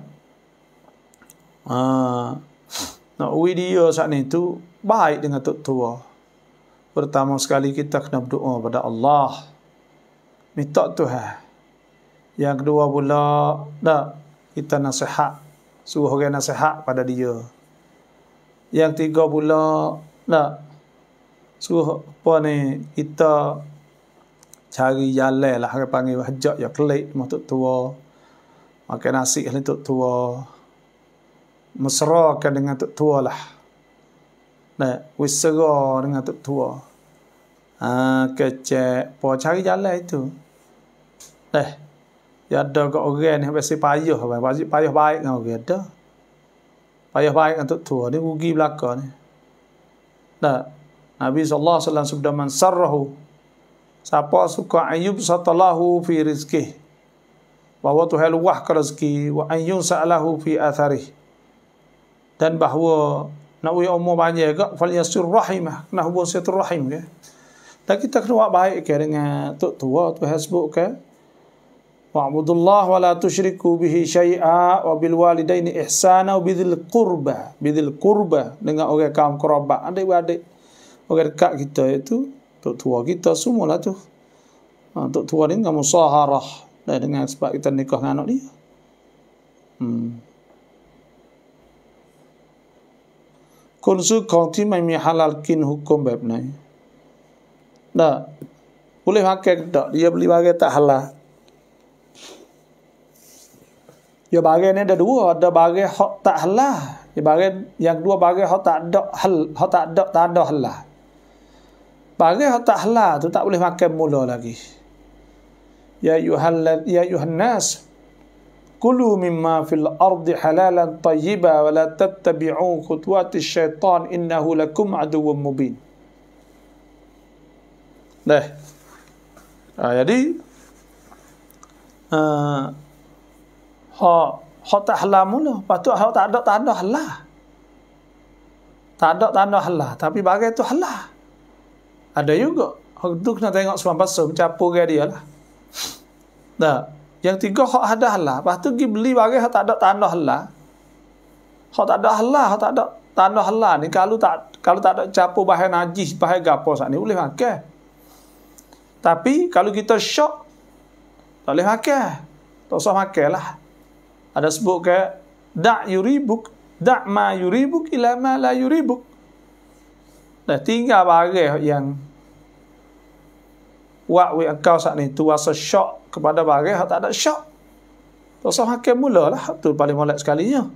ha nak ui dia saat ni tu baik dengan tok tua pertama sekali kita kena berdoa pada Allah minta Tuhan yang kedua pula dah kita nasihat suruh orang nasihat pada dia yang tiga pula dah suruh apa ni kita cari jalan lah orang panggil hajak yang kelik untuk tua makan nasi lah untuk tua mesrakan dengan untuk tua lah nak wisera dengan untuk tua ha, kecek apa cari jalan itu eh ya ada ke orang ni mesti payah payah, payah baik dengan orang ada payah baik dengan untuk tua ni rugi belakang ni Nah, Nabi sallallahu alaihi wasallam sabda man sarrahu Siapa suka ayub satalahu fi rizkih. Bahawa Tuhan luah ke rezeki. Wa ayyun sa'alahu fi atharih. Dan bahawa nak uya umur banyak juga. Fal yasir rahimah. Kena hubung syaitu rahim. Ke. Dan kita kena buat baik ke dengan tuk tua. Tuhan sebut ke. Wa'budullah wa la tushriku bihi syai'a wa bil walidaini ihsana wa bidhil kurba, Bidhil kurba dengan orang kaum kerabat. Adik-adik. Orang dekat kita itu. Tok tua kita semua lah tu. Ha, tok tua ni dengan saharah Dan dengan sebab kita nikah dengan anak dia. Hmm. Kursu kongti memi halal kin hukum bab ni. Tak. Boleh pakai ke tak? Dia beli bagai tak halal. Ya bagai ni ada dua. Ada bagai hak tak halal. Ya bagai yang dua bagai hak tak ada hal. Hak tak ada tak ada halal. Bagai tak halal tu tak boleh makan mula lagi. Ya yuhal ya yuhannas kulu mimma fil ardi halalan tayyiba wa la tattabi'u khutuwati syaitan innahu lakum aduwwun mubin. Nah. Ha, jadi ha ha, ha tak mula, patut ha tak ada tanda halal. Tak ada tanda halal, tapi bagai tu halal. Ada juga. Hak tu kena tengok semua pasal mencapur ke dia lah. Nah, yang tiga hak ada lah. Lepas tu pergi beli barang hak tak ada tanah lah. Hak tak ada lah, hak tak ada tanah lah. Ni kalau tak kalau tak ada capur bahaya najis, bahaya gapo sak ni boleh makan. Tapi kalau kita syok tak boleh makan. Tak usah makan lah. Ada sebut ke da yuribuk, da ma yuribuk ila ma la yuribuk. Nah, tiga bagai yang wak wak kau saat ini tu rasa syok kepada bagai yang tak ada syok. Rasa hakim mula lah. Itu paling molek sekalinya.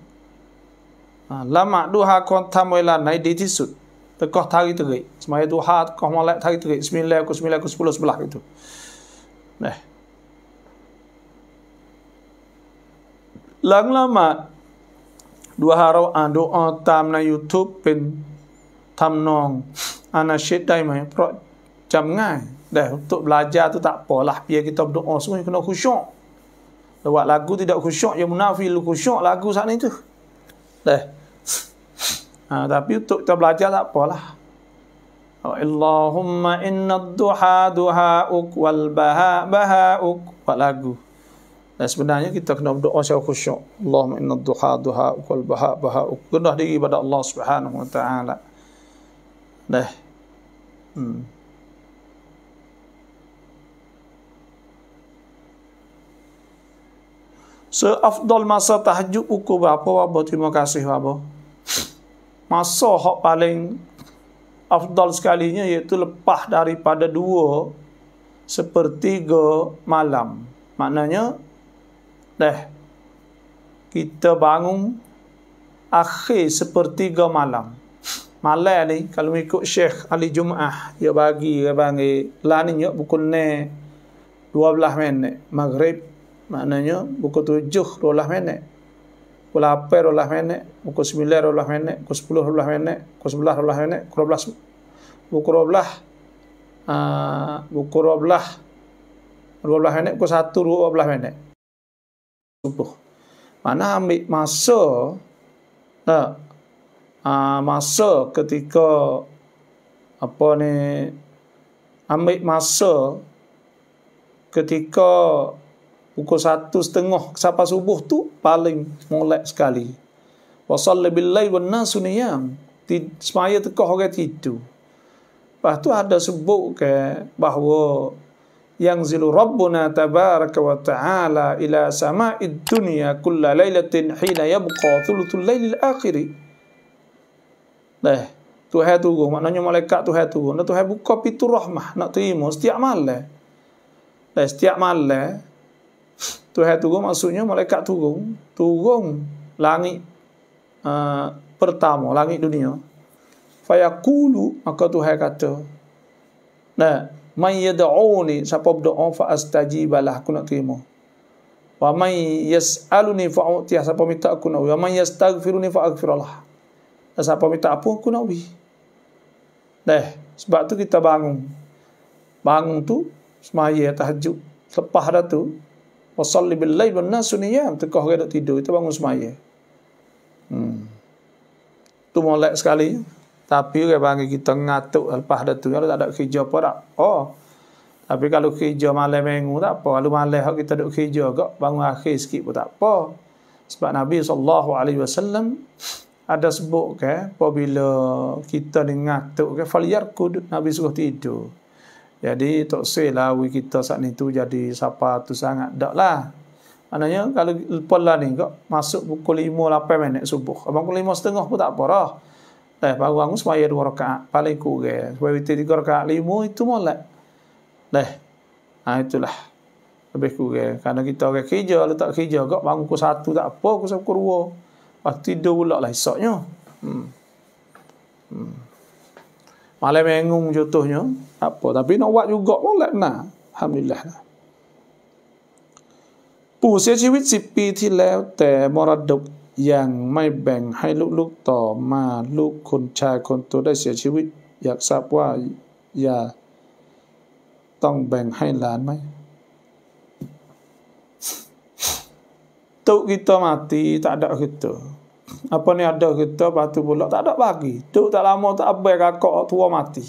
Ha, lama duha kon tamu ila naik di tisut. Tekoh tari teri. Semuanya duha tekoh molek tari teri. Sembilan aku, sembilan aku, sepuluh, sebelah itu. Nah. Lang lama dua rawa ah, doa tam na YouTube pen ทํานองอานาชิดได้ไหมเพราะจําง่ายแต่ตุบลาจาตุตักปอลาเพียกิตบดุอสุขุนอคุชอกระหว่าลากูที่ดอกคุชอกยามุนาฟิลคุชอกลากูสักนี้ตุได้แต่พิจุตบลาจาตักปอลา ha, Allahumma inna duha duhauk wal baha bahauk walagu. Dan sebenarnya kita kena berdoa secara khusyuk. Allahumma inna duha duhauk wal baha bahauk. Kena diri kepada 네. 음. Hmm. Seafdol masa tahajud pukul berapa wabu? Terima kasih wabu. Masa hak paling afdol sekalinya iaitu lepas daripada dua sepertiga malam. Maknanya, deh, kita bangun akhir seperti sepertiga malam malai ni kalau ikut Syekh Ali Jum'ah dia bagi dia bagi, lani nyo pukul ne 12 menne, maghrib maknanya pukul 7 12 menne, pukul 8 12 minit pukul 9 12 minit pukul 10 12 minit pukul 11 12 minit pukul 12 pukul 12 ah pukul 12 12 minit pukul 1 12 menne, subuh mana ambil masa tak uh, masa ketika apa ni ambil masa ketika pukul satu setengah sampai subuh tu paling molek sekali. Wasallu lebih wan benda niyam. Semaya tekoh orang tidur. Lepas tu ada sebut ke bahawa yang zilu rabbuna tabaraka wa ta'ala ila sama'id dunia kulla laylatin hina yabqa thulutul laylil akhiri. Nah, eh, Tuhan tu maknanya malaikat Tuhan tu. Nak Tuhan buka pintu rahmah, nak terima setiap malam. Nah, eh, setiap malam Tuhan tu maksudnya malaikat turun, turun langit uh, pertama, langit dunia. Fa yaqulu maka Tuhan kata. Nah, man yad'uni siapa berdoa fa astajibalah aku nak terima. Wa man yas'aluni fa siapa minta aku nak. Wa man yastaghfiruni fa dan siapa minta apa aku nak pergi. Dah, sebab tu kita bangun. Bangun tu semaya tahajud. Lepas dah tu, wasalli bil lail wan niyam, tekah gadak tidur, kita bangun semaya. Hmm. Tu molek sekali. Tapi orang panggil kita ngatuk lepas dah tu, kalau tak ada kerja apa dak. Oh. Tapi kalau kerja malam minggu tak apa, kalau malam kita ada kerja kok bangun akhir sikit pun tak apa. Sebab Nabi sallallahu alaihi wasallam ada sebut ke apabila kita dengar tu ke faliyar kud nabi suruh tidur jadi tak lah kita saat ni tu jadi siapa tu sangat daklah. lah maknanya kalau lepas lah ni kok masuk pukul 5 8 minit subuh abang pukul 5 setengah pun tak apa dah eh baru aku semaya 2 rakaat paling kurang supaya kita 3 rakaat 5 itu molek dah ha itulah lebih kurang kerana kita orang kerja tak kerja kok bangun pukul 1 tak apa aku pukul 2 Lepas tidur pula lah esoknya. Hmm. Hmm. Malam mengung contohnya. Apa. Tapi nak buat juga pun lah. Nah. Alhamdulillah lah. ผู้เสียชีวิต10ปีที่แล้วแต่มรดกยังไม่แบ่งให้ลูกๆต่อมาลูกคนชายคนตัวได้เสียชีวิตอยากทราบว่าอย่าต้องแบ่งให้หลานไหม tuk kita mati tak ada kita apa ni ada kita batu pula tak ada bagi tuk tak lama tak apa kakak tua mati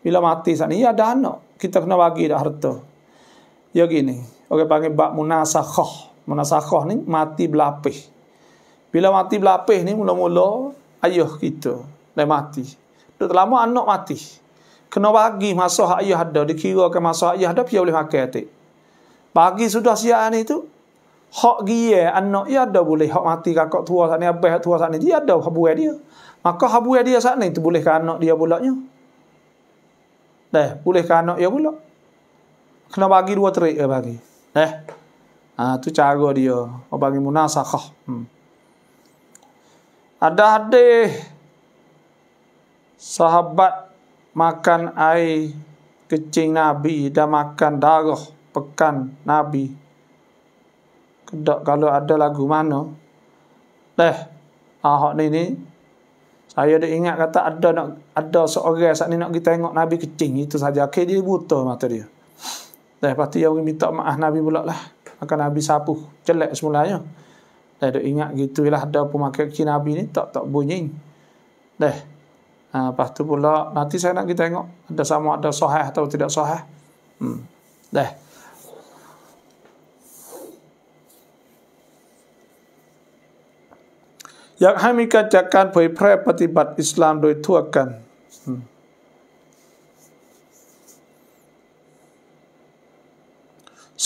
bila mati sana ya ada anak kita kena bagi dah harta ya gini orang panggil bab munasakhah munasakhah ni mati belapih bila mati belapih ni mula-mula ayah kita dah mati tuk tak lama anak mati kena bagi masa ayah ada dikira ke masa ayah ada dia boleh pakai atik bagi sudah siap ni tu hak gie anak ia ya ada boleh hak mati kakak tua sana abah tua sana ya dia ada habuai dia maka habuai dia sana itu boleh ke anak dia pulaknya dah eh, boleh ke anak dia pula kena bagi dua terik ke bagi dah eh, Ah ha, tu cara dia Kau oh, bagi munasakah hmm. ada hadis sahabat makan air kecing nabi dan makan darah pekan nabi Dok kalau ada lagu mana. Teh. Ahok ni ni. Saya ada ingat kata ada nak ada seorang saat ni nak kita tengok Nabi kecing. Itu saja. ke dia buta mata dia. Teh pasti yang minta maaf Nabi pula lah. Maka Nabi sapu. Jelek semulanya. Teh ada ingat gitu lah. Ada pemakai kecil Nabi ni tak tak bunyi. Teh. Ha, lepas tu pula nanti saya nak kita tengok. Ada sama ada sahih atau tidak sahih. Hmm. Teh. อยากให้มีการจักการเผยแพร่ปฏิบัติอิสลามโดยทั่วกัน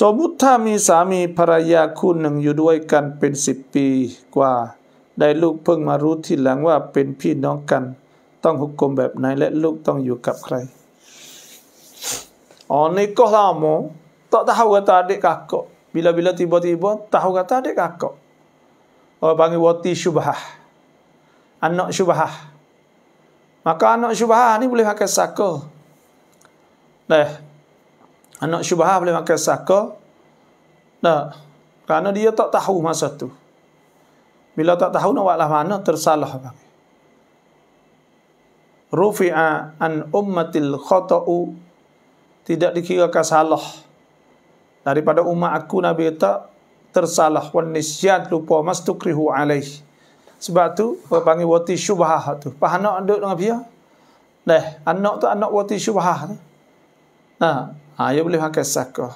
สมมุติถ้ามีสามีภรรยาคู่หนึ่งอยู่ด้วยกันเป็นสิบปีกว่า ได้ลูกเพิ่งมารู้ทีหลังว่า เป็นพี่น้องกัน ต้องหุกกลมแบบไหน และลูกต้องอยู่กับใครอ๋อในก็ลาโมต่อง้า h ก kata a d ก k k ก k a บ b i บ a b i l a tiba-tiba tahu kata a d i ก k Orang panggil wati syubhah. Anak syubhah. Maka anak syubhah ni boleh pakai saka. Dah. Anak syubhah boleh pakai saka. Nah, Kerana dia tak tahu masa tu. Bila tak tahu nak buatlah mana, tersalah. Rufi'a an ummatil khata'u tidak dikira kesalah daripada umat aku Nabi tak tersalah wan nisyat lupa mastukrihu alaih. Sebab tu orang panggil wati syubhah tu. Pah anak duduk dengan dia. Dah, anak tu anak wati syubhah tu. Nah, ha ya boleh pakai sakah.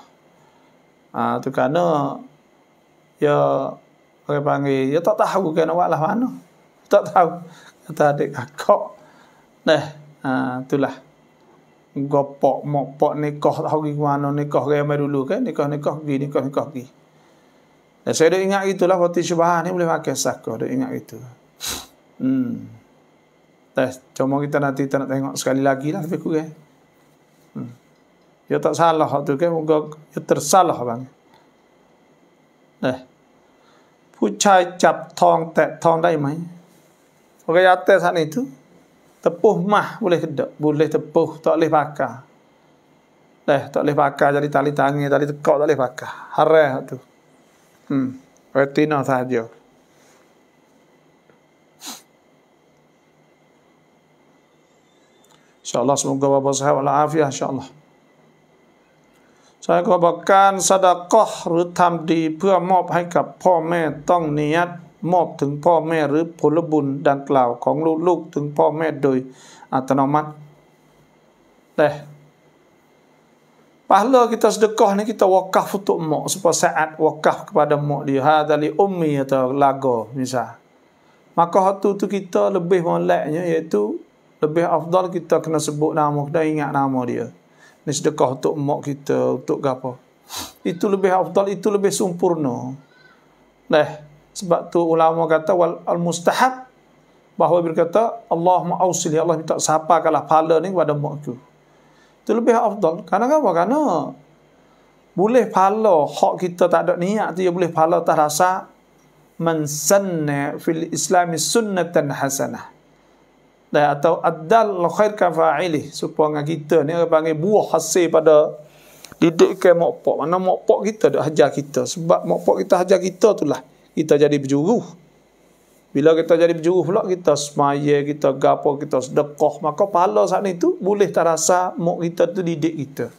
Ha tu kerana ya orang panggil ya tak tahu kena buat lah mana. Tak tahu. Kata adik kakak. Dah, ha itulah gopok mopok nikah tahu gimana nikah gaya dulu kan nikah nikah gini nikah nikah gini dan saya dah ingat itulah roti syubhan ni boleh pakai sakar. Dah ingat itu. Hmm. Eh, cuma kita nanti kita nak tengok sekali lagi lah lebih kurang. Hmm. Ya tak salah waktu ke? Muka ya tersalah bang. Eh. Pucai cap tong tak tong dah mai. Orang yang atas sana itu. Tepuh mah boleh kedok. Boleh tepuh. Tak boleh pakai. Eh, tak boleh pakai jadi tali tangi, tali tekok tak boleh pakai. Harai tu. Hmm. r e t i น o s a ดอยู่ n s y a a l l a h semoga Bapak sehat walafiat insyaAllah. แล้ก็บอกการสดก็หรือทำดีเพื่อมอบให้กับพ่อแม่ต้องเนียดมอบถึงพ่อแม่หรือผลบุญดังกล่าวของลูกๆถึงพ่อแม่โดยอัตโนมัติแต่ Pahala kita sedekah ni kita wakaf untuk mak supaya saat wakaf kepada mak dia hadza li ummi atau ya lagu misal. Maka waktu tu kita lebih molatnya iaitu lebih afdal kita kena sebut nama kena ingat nama dia. Ni sedekah untuk mak kita untuk apa? Itu lebih afdal itu lebih sempurna. Leh sebab tu ulama kata wal al mustahab bahawa berkata Allahumma ausil ya Allah minta sapa kalah pahala ni kepada mak tu. Tu lebih afdal. Kerana apa? Kerana boleh pahala hak kita tak ada niat tu, dia ya boleh pahala tak rasa man sanna fil islami sunnatan hasanah. Dan atau addal khair ka fa'ilih. Supaya kita ni orang panggil buah hasil pada didikkan mokpok. Mana mokpok kita dah hajar kita. Sebab mokpok kita hajar kita itulah. Kita jadi berjuruh. Bila kita jadi pejuruh pula, kita semaya, kita gapo, kita sedekoh, maka pahala saat itu boleh terasa muk kita tu didik kita.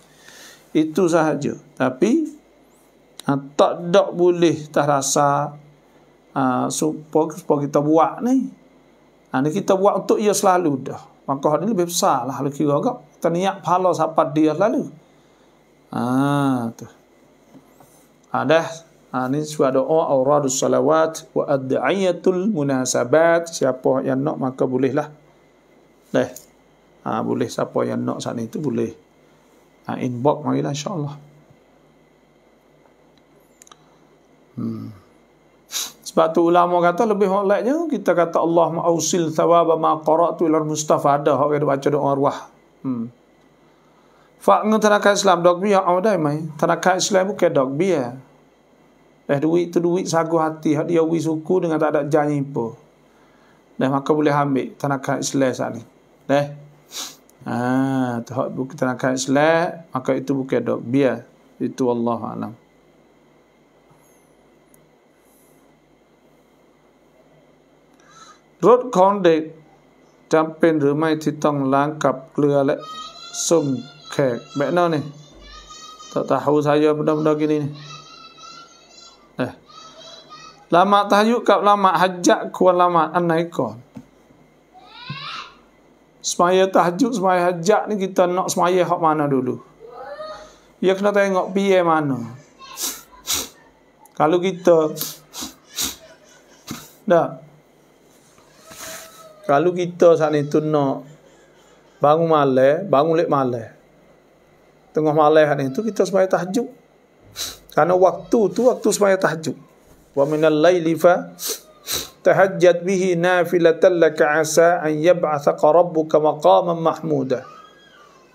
Itu sahaja. Tapi, ha, tak dok boleh terasa ha, supaya supa kita buat ni. Ha, ni kita buat untuk ia selalu dah. Maka hal ini lebih besar lah. Kalau kira agak, kita niat pahala sahabat dia selalu. Ah ha, tu. Ada. Ha, Ha, ni sudah doa auradus salawat wa ad-daiyatul munasabat. Siapa yang nak maka bolehlah. Dah. Ha, boleh siapa yang nak saat itu boleh. Ha, inbox mari lah insyaAllah. Hmm. Sebab tu ulama kata lebih hotlightnya kita kata Allah ma'ausil thawaba ma'qara'tu ilar mustafa ada. Hak yang baca doa arwah. Hmm. Fak ngetanakan Islam dok biya awdai mai. Tanakan Islam bukan dok biya. Dah eh, duit tu duit sagu hati. Dia wis suku dengan tak ada janji pun. Dah eh, maka boleh ambil tanakan Islam saat ni. Dah. Eh? Ah, ha, buku tanakan Islam maka itu bukan dok. Biar itu Allah alam. Rod jampen, Tahu benda-benda รถของเด็กจำเป็นหรือไม่ที่ต้องล้างกับเกลือและส้มแขกแบบนั้นนี่ต่อตาหูสายยอมดมดกินนี่ Lama tahayyuk kap lama hajak ku lama anaiko. Semaya tahajud, semaya hajak ni kita nak semaya hak mana dulu. Ya kena tengok piye mana. Kalau kita dah kalau kita saat ni tu nak bangun malai, bangun lek malai. Tengah malai hari itu kita semaya tahajud. Karena waktu tu waktu semaya tahajud wa min al-laili fa tahajjat bihi nafilatan laka asa an yab'atha qarabbuka maqaman mahmuda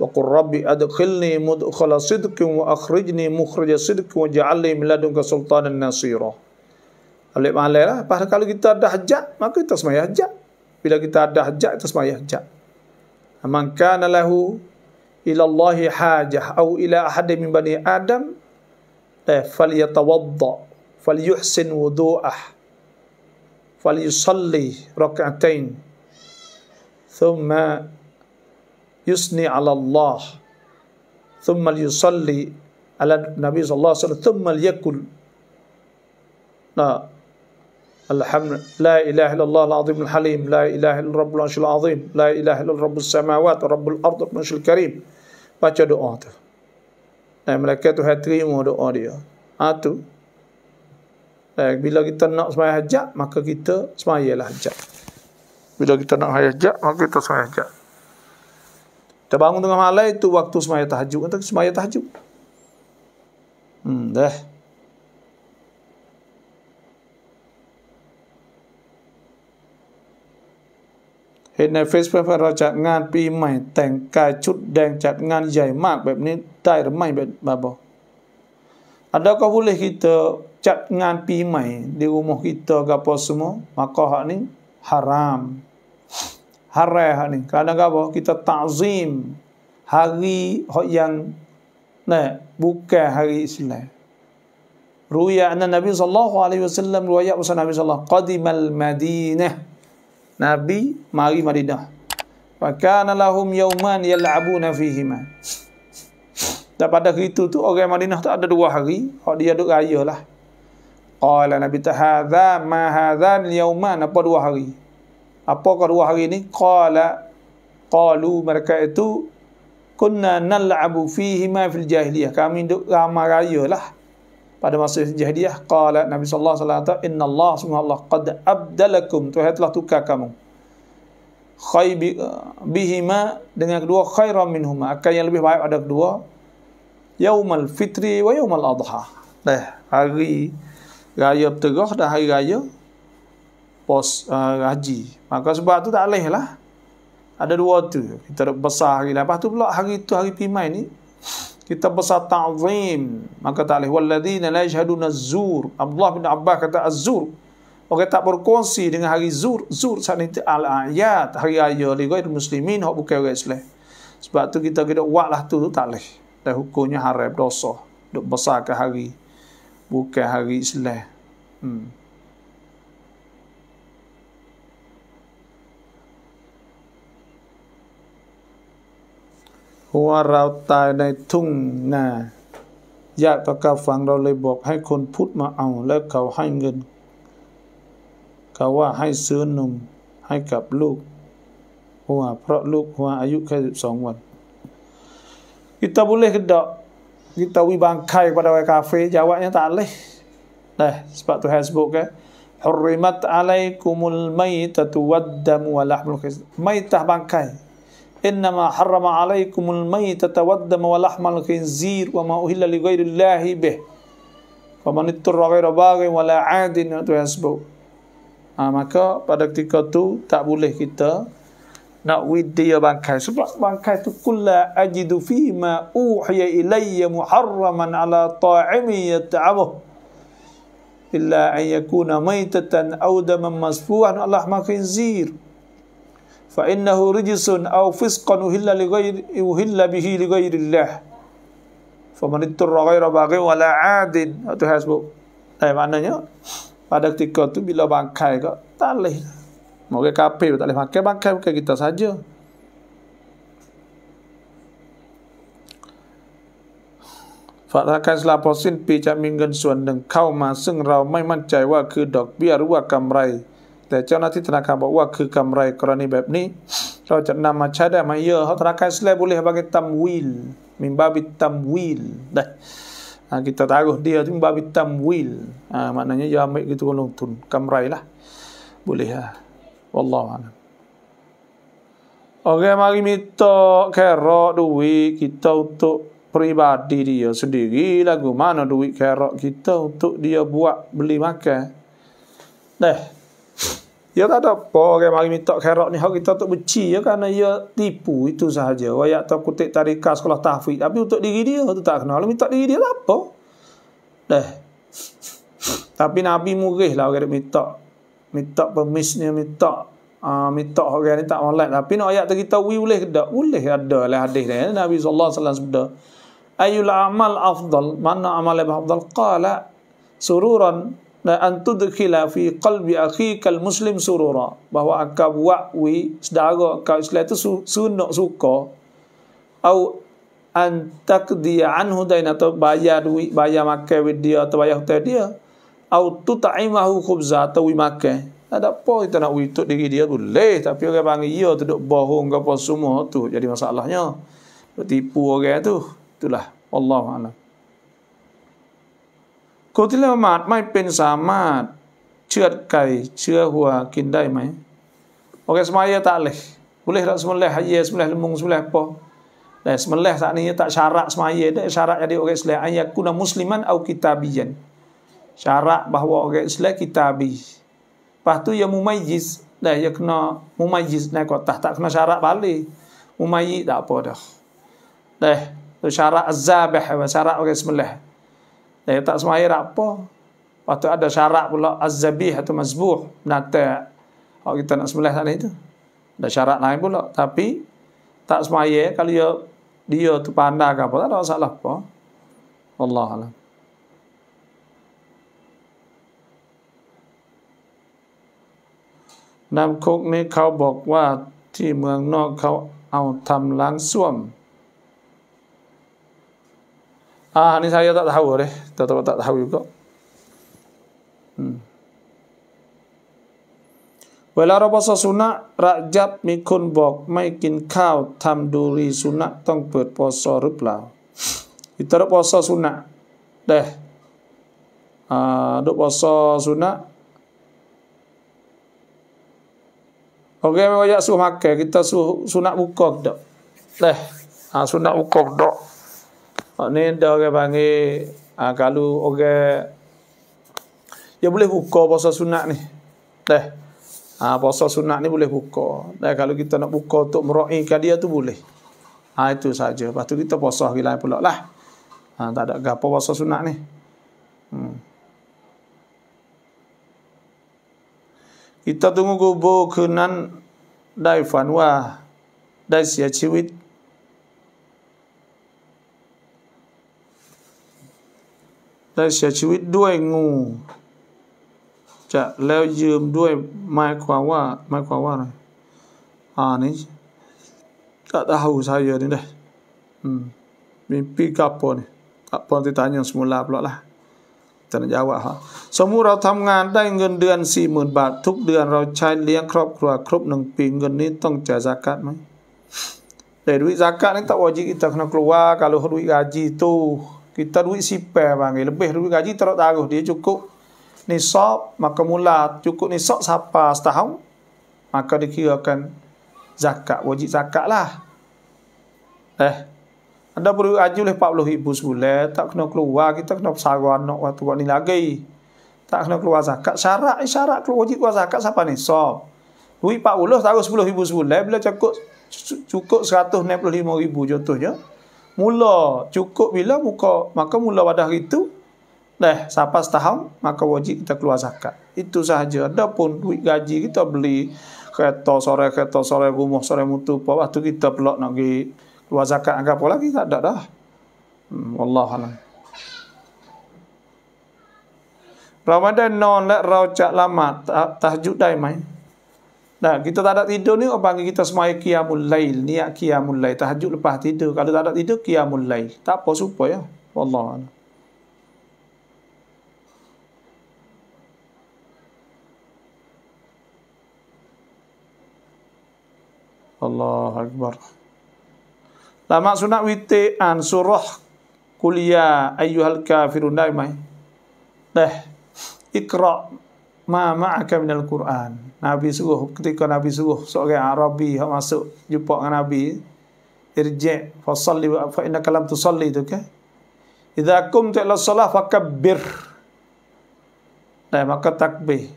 wa qur rabbi adkhilni mudkhal sidqin wa akhrijni mukhrij sidqin wa ja'alni min ladunka sultanan nasira Alif malai lah. Pada kalau kita ada hajat, maka kita semaya hajat. Bila kita ada hajat, kita semaya hajat. Man kana lahu ilallahi hajah au ila ahad min bani Adam, eh, fal yatawadda فليحسن وضوءه فليصلي ركعتين ثم يثني على الله ثم ليصلي على النبي صلى الله عليه وسلم ثم ليكل لا الحمد لا إله إلا الله العظيم الحليم لا إله إلا رب العرش العظيم لا إله إلا رب السماوات رب الأرض العرش الكريم baca doa tu dan malaikat tu hateri اتو Eh, bila kita nak semaya hajat, maka kita semaya lah hajat. Bila kita nak semaya hajat, maka kita semaya hajat. Kita bangun tengah malam itu waktu semaya tahajud. Kita semaya tahajud. Hmm, dah. Hei nefes pepe raja ngan pi mai teng kai chut deng chat ngan jai mak bep ni tai remai bep babo. Adakah boleh kita cat dengan pimai di rumah kita ke apa semua? Maka hak ni haram. Haram hak ni. Kerana apa? Kita ta'zim hari hak yang ne, bukan hari Islam. Ruya anna Nabi sallallahu alaihi wasallam ruya usan Nabi sallallahu qadimal Madinah. Nabi mari Madinah. Fakana lahum yauman yal'abuna fihima. Fakana lahum yauman yal'abuna fihima. Dan pada hari itu tu orang Madinah tu ada dua hari. Hak dia duk raya lah. Qala Nabi Tahadha ma hadha liyauman. Apa dua hari? Apakah dua hari ni? Qala. Qalu mereka itu. Kunna nal'abu fihi ma fil jahiliyah. Kami duk ramai raya lah. Pada masa jahiliyah. Qala Nabi Sallallahu Alaihi SAW. Inna Allah SWT. Qad abdalakum. Tuhan telah tukar kamu khaybi bihima dengan kedua khairan minhuma akan yang lebih baik ada kedua Yaumul Fitri wa Yaumul Adha. Dah hari raya Terah dan hari raya pos uh, haji. Maka sebab tu tak leh lah. Ada dua tu. Kita besar hari lepas tu pula hari tu hari pimai ni kita besar ta'zim. Maka tak leh walladzina la yashhaduna zur. Abdullah bin Abbas kata azur. Orang tak berkongsi dengan hari zur, zur sanit al-ayat, hari raya liga muslimin hok bukan orang Islam. Sebab tu kita kena lah tu tak leh. แต่ฮุก u m n y a h า r a m ด o ส a ซ u k besar า e hari b ก k a n hari เพราะว่าเราตายในทุ่งนาญาติประกาฟังเราเลยบอก ให้คนพุทธมาเอา แล้วเขาให้เงิน เขาว่าให้ซื้อนมให้กับลูกหัวเพราะลูก หัวอายุแค่สิบสองวัน Kita boleh ke tak? Kita wi bangkai kepada orang kafir, jawabnya tak boleh. Nah, sebab tu Facebook kan. Hurrimat alaikumul maytatu waddamu wa lahmul khinzir. Maytah bangkai. Innama harrama alaikumul maytatu waddamu wa lahmul khinzir wa ma uhilla li ghairillahi bih. Wa man itturra ghaira baghin wa la 'adin tu Facebook. Ah ha, maka pada ketika tu tak boleh kita nak with dia bangkai sebab bangkai tu kullu ajidu fi ma uhiya ilayya muharraman ala ta'imi yata'amuh illa an yakuna maytatan aw daman masfuhan Allah ma khinzir fa innahu rijsun aw fisqan uhilla li ghairi uhilla bihi li ghairi Allah fa man ittarra ghaira baghi wa la adin tu hasbu eh maknanya pada ketika tu bila bangkai kau tak leh Moga kafe tak boleh pakai-pakai bukan kita saja. Fatakan selapa sin pi cak minggen suan deng kau maseng rau mai mancai wa ke dok biar wa kamrai. Tak cak nanti tenaga bawa wa ke kamrai kerani bab ni. Rau cak nama cada mai ya. Hau tenaga selai boleh bagi tamwil. Mimbabi tamwil. Dah. Ha, kita taruh dia tu mimbabi tamwil. Ha, maknanya ya ambil gitu kalau tun. Kamrai lah. Boleh lah. Ha. Wallahu a'lam. Orang mari minta kerok duit kita untuk peribadi dia sendiri lagu mana duit kerok kita untuk dia buat beli makan. Dah. Ya tak ada apa orang mari minta kerok ni hak kita untuk beci ya kerana ia tipu itu sahaja. Wayak tak kutip tarikah sekolah tahfiz tapi untuk diri dia tu tak kenal. Minta diri dia lah apa? Dah. Tapi Nabi murih lah orang minta minta permisnya minta uh, minta orang ni tak molat tapi nak ayat kita wi boleh ke tak boleh ada lah hadis ni Nabi sallallahu alaihi wasallam sabda ayul amal afdal mana amal yang afdal qala sururan dan antudkhila fi qalbi akhika almuslim surura bahwa akan buat wi saudara kau Islam tu sunnah suka au antak dia anhu dain atau bayar duit bayar makan dia atau bayar hutang dia au tutaimahu khubza atau wi makan ada ah, apa kita nak wituk diri dia boleh tapi orang panggil ya tu duk bohong ke apa semua tu jadi masalahnya duk tipu orang tu itulah Allah taala kotila mat mai pen samat ceut kai ceut hua kin dai mai orang okay, semaya tak leh boleh tak semua leh haji semua lemung semua apa dan semelah saat ini tak syarat semaya tak syarat jadi orang Islam ayat kuna musliman atau kitabian syarat bahawa orang Islam kita habis. Lepas tu yang mumayyiz dah ya kena mumayyiz naik kota tak kena syarat balik. Mumayyiz tak apa dah. Dah tu syarat azabah wa syarat orang Bismillah. Dah tak semaya tak apa. Lepas tu ada syarat pula azabih atau mazbuh nata kalau kita nak sembelih tadi itu. Ada syarat lain pula tapi tak semaya kalau dia dia tu pandang apa tak ada masalah apa. Wallahualam. น้ำคุกนี้เขาบอกว่าที่เมืองนอกเขาเอาทำล้างส้วมอ่าอันนี้ใช้ยาตัดเท้าเลยตัดตัวตัดเท้าอยู่ก็เวลาเราประสุนะระจับมีคนบอกไม่กินข้าวทำดูรีสุนะต้องเปิดปอสหรือเปล่าอิตรปอสสุนะเด้อ่าดูปอสสุนะ Orang okay, yang banyak suruh makan, kita suruh sunat buka ke tak? Leh, ha, sunat buka ke tak? Ha, ni dah orang panggil, ha, kalau orang, dia boleh buka puasa sunat ni. Leh, ha, puasa sunat ni boleh buka. Leh, kalau kita nak buka untuk meraihkan dia tu boleh. Ha, itu saja. Lepas tu kita puasa hari lain pula lah. Ha, tak ada gapa puasa sunat ni. Hmm. อิตาตุงกูโบคืนนั้น ได้ฝันว่าได้เสียชีวิต ได้เสียชีวิตด้วยงูจะแล้วยืมด้วยหมายความว่าหมายความว่าอะไรอ่านี้ก็้าหูชาเยอะนี่ได้มีปีกับปอนกับปอนติดตาอยางสมุลาบแล้วล่ะท่านยาวะฮะสมมุติเราทํางานได้เงินเดือนสี่หมื่นบาททุกเดือนเราใช้เลี้ยงครอบครัวครบหนึ่งปีเงินนี้ต้องจ่ายสากัดไหมเดี๋ยวดูสากัดนี่ตัววจิกิตักนักลัวกาลุฮุยกาจิตุกิตาดูสิเปรบางเงี้ยเลบดูกาจิตรอดากุดีจุกุนี่สอบมักมุลาจุกุนี่สอบสัปปะสตาห์มักก็ได้คิดกันสากัดวจิสากัดละเอ๊ะ anda perlu haji oleh 40 ribu sebulan. Tak kena keluar. Kita kena pesara nak waktu buat ni lagi. Tak kena keluar zakat. Syarat ni syarat. Keluar wajib keluar zakat siapa ni? So. Duit 40 taruh 10 ribu sebulan. Bila cukup cukup 165 ribu contohnya. Mula cukup bila muka. Maka mula wadah itu. Dah siapa setahun. Maka wajib kita keluar zakat. Itu sahaja. Ada pun duit gaji kita beli. Kereta sore, kereta sore, rumah sore, mutu. tu kita pelak nak pergi keluar zakat ke apa lagi tak ada dah. Hmm, wallahualam. Ramadan non lek rau cak lama tahajud dai mai. Nah, kita tak ada tidur ni orang kita semai qiyamul lail, niat qiyamul lail, tahajud lepas tidur. Kalau tak ada tidur qiyamul lail. Tak apa supaya ya. Wallahualam. Allah Allah akbar. Lama sunat witi an surah kuliah ayuhal kafirun daimai. Dah. Ikra ma ma'aka minal Quran. Nabi suruh ketika Nabi suruh seorang Arabi yang masuk jumpa dengan Nabi irji' fa salli fa innaka lam tusalli tu ke. Idza qumta ila salah fakabbir. Dah maka takbir.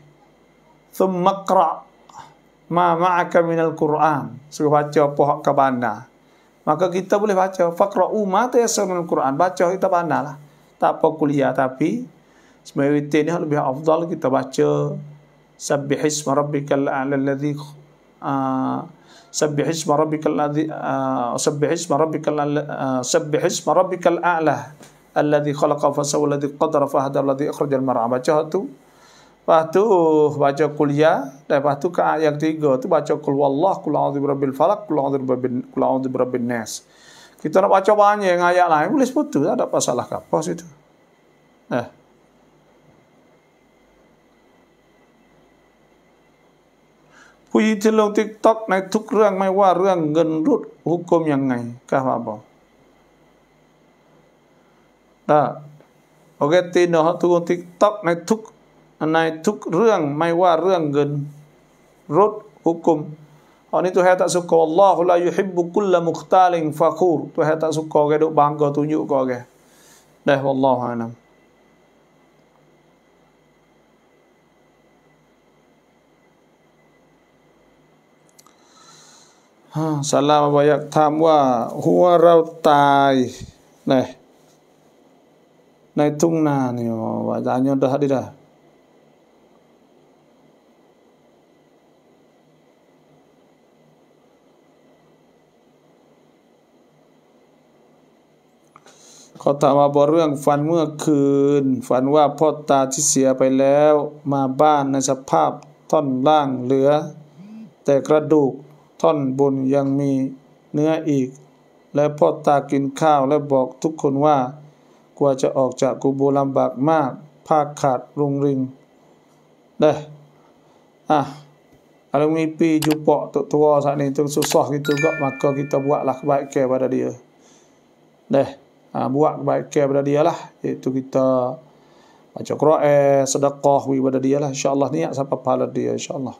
Thumma qra ma ma'aka minal Quran. Suruh baca apa hak kabana. Maka kita boleh baca faqra'u ma tayassar minal Quran. Baca kita pandalah. Tak apa kuliah tapi sebagai witir ni lebih afdal kita baca subbih isma rabbikal a'la allazi uh, ah, subbih isma rabbikal allazi uh, ah, subbih isma rabbikal uh, subbih isma rabbikal a'la ah, allazi khalaqa fa sawa allazi qadara fa hada allazi akhraja al mar'a. Baca tu. Uh, Lepas tu baca kuliah dan lepas tu ke ayat yang ketiga tu baca kul wallah kul a'udzu birabbil falak, kul a'udzu birabbin kul a'udzu birabbin nas. Kita nak baca banyak yang ayat lain boleh sebetul tak ada masalah ke apa situ. Eh. Puji celung TikTok naik tuk ruang mai war ruang gendut hukum yang ngai kah apa? Tak. Okey, tino tu TikTok naik tuk ในทุกเรื่องไม่ว่าเรื่องเงินรถฮุกุมอันนี้ตัวแห่ตัสุกอัลลอฮุลายุฮิบบุคุลละมุขตาลิงฟาคูรตัวแห่ตัสุกอแกดูบางก็ตุยุกอแกได้วัลลอฮุอานัมสลามบายักถามว่าหัวเราตายในในทุ่งนาเนี่ยว่าอาจารย์ยอดได้ดีได้เขาถามมาบอกเรื่องฝันเมื่อคืน ฝันว่าพ่อตาที่เสียไปแล้วมาบ้านในสภาพท่อนล่างเหลือ แต่กระดูกท่อนบนยังมีเนื้ออีก และพ่อตากินข้าวและบอกทุกคนว่ากว่าจะออกจากกูโบลำบากมากผาคขาดรุงริงได้อ่ะอารม u m i ี p i jumpa t ตัวสั saat ni, tok ก u s a ก g i t ก j ก g a maka k i บ a b u บ t l a h kebaikan p a ha, buat kebaikan kepada dia lah iaitu kita baca Quran sedekah kepada dia lah insyaallah niat siapa pahala dia insyaallah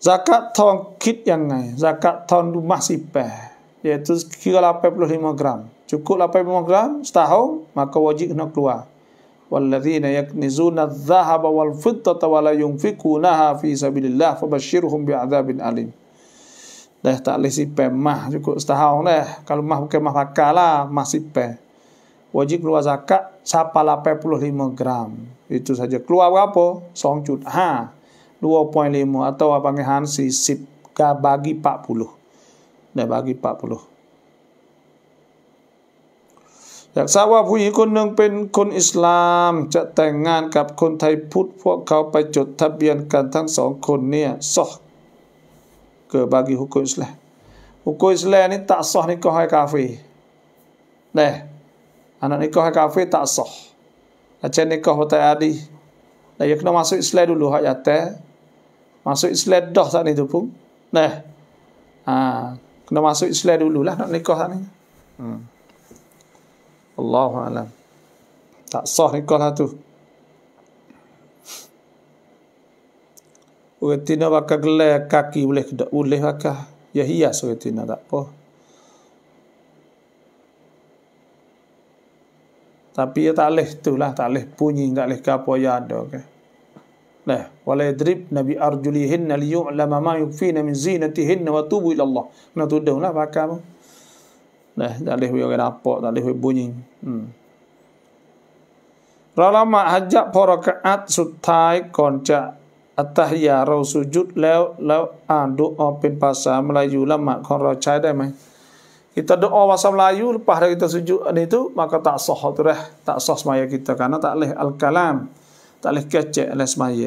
zakat tahun kit yang ngai zakat tahun rumah sipeh iaitu kira 85 gram cukup 85 gram setahun maka wajib nak keluar والذين يكنزون الذهب والفضة ولا ينفقونها في سبيل الله فبشرهم بعذاب أليم Dah tak leh sipe mah cukup setahun leh kalau mah bukan mah bakal lah mah sipe wajib keluar zakat sapa lima gram itu saja keluar apa? song cut ha dua point lima atau apa panggil hansi sip ka bagi puluh dah bagi 40 Jak sawa bui kun nung pen kon Islam cak tangan kap kun Thai put pok kau pai jod tabian kan tang song kun ni sok ke bagi hukum Islam. Hukum Islam ni tak sah nikah hai kafir. Nah. Anak nikah hai kafir tak sah. Macam nikah hutai adi. Dan dia kena masuk Islam dulu hak yata. Masuk Islam dah saat ni tu pun. Nah. Ha. Kena masuk Islam dulu lah nak nikah saat ni. Hmm. Allahu'alam. Tak sah nikah lah tu. Uretina waka gle kaki ulek da ulek waka ya hiya so uretina da po. Tapi ya tak tu lah, tak leh bunyi, tak kapo ya ada ke. Nah, wala yadrib nabi arjulihinna liyu'lama ma yukfina min zinatihinna wa tubu ila Allah. Nah, tu dah lah pakai mu. Nah, tak leh buyo kena apa, tak bunyi. Hmm. Ralama hajak porokaat sutai konca อัตยาเราสุญุดแล้วแล้วอ่านดูออกเป็นภาษามลายูละหมาดของเราใช้ได้ไหมคิตาดูออกภาษามลายูปะเราคิตาสุญุดอันนี้ตุมาก็ตักสอฮ์ตุเรห์ตักสอฮ์สมัยคิตาการนะตักเลห์อัลกัลามตักเลห์เกจเจเลสมัย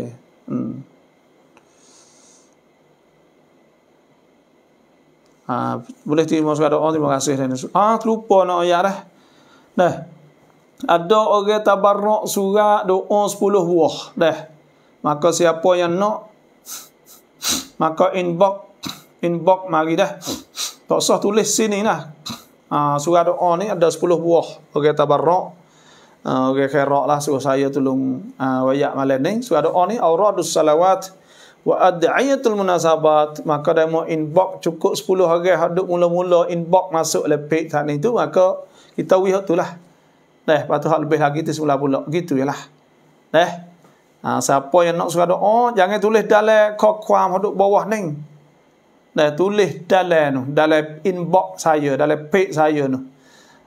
อ่าบุลิติมอสกาดออนทิมกาเซเรนสอ่าคลุปโปนอยาเรเนอัดโดโอเกตาบารโนสุกาดออน10บัวเด้อ Maka siapa yang nak Maka inbox Inbox mari dah Tak usah tulis sini lah ha, ah, Surah doa ni ada 10 buah Orang okay, tabarrak uh, ah, Orang okay, kerak lah suruh saya tolong uh, Wayak malam ni Surah doa ni Auradus salawat Wa ad'ayatul munasabat Maka dia mau inbox cukup 10 orang Haduk mula-mula inbox masuk lepik Tak ni tu maka kita wihat tu lah Nah, patut hal lebih lagi tu semula pula. Gitu ya lah. Nah, Ha, siapa yang nak surah doa, oh, jangan tulis dalam kokuam hodok bawah ni. Dah tulis dalam tu, dalam inbox saya, dalam page saya tu.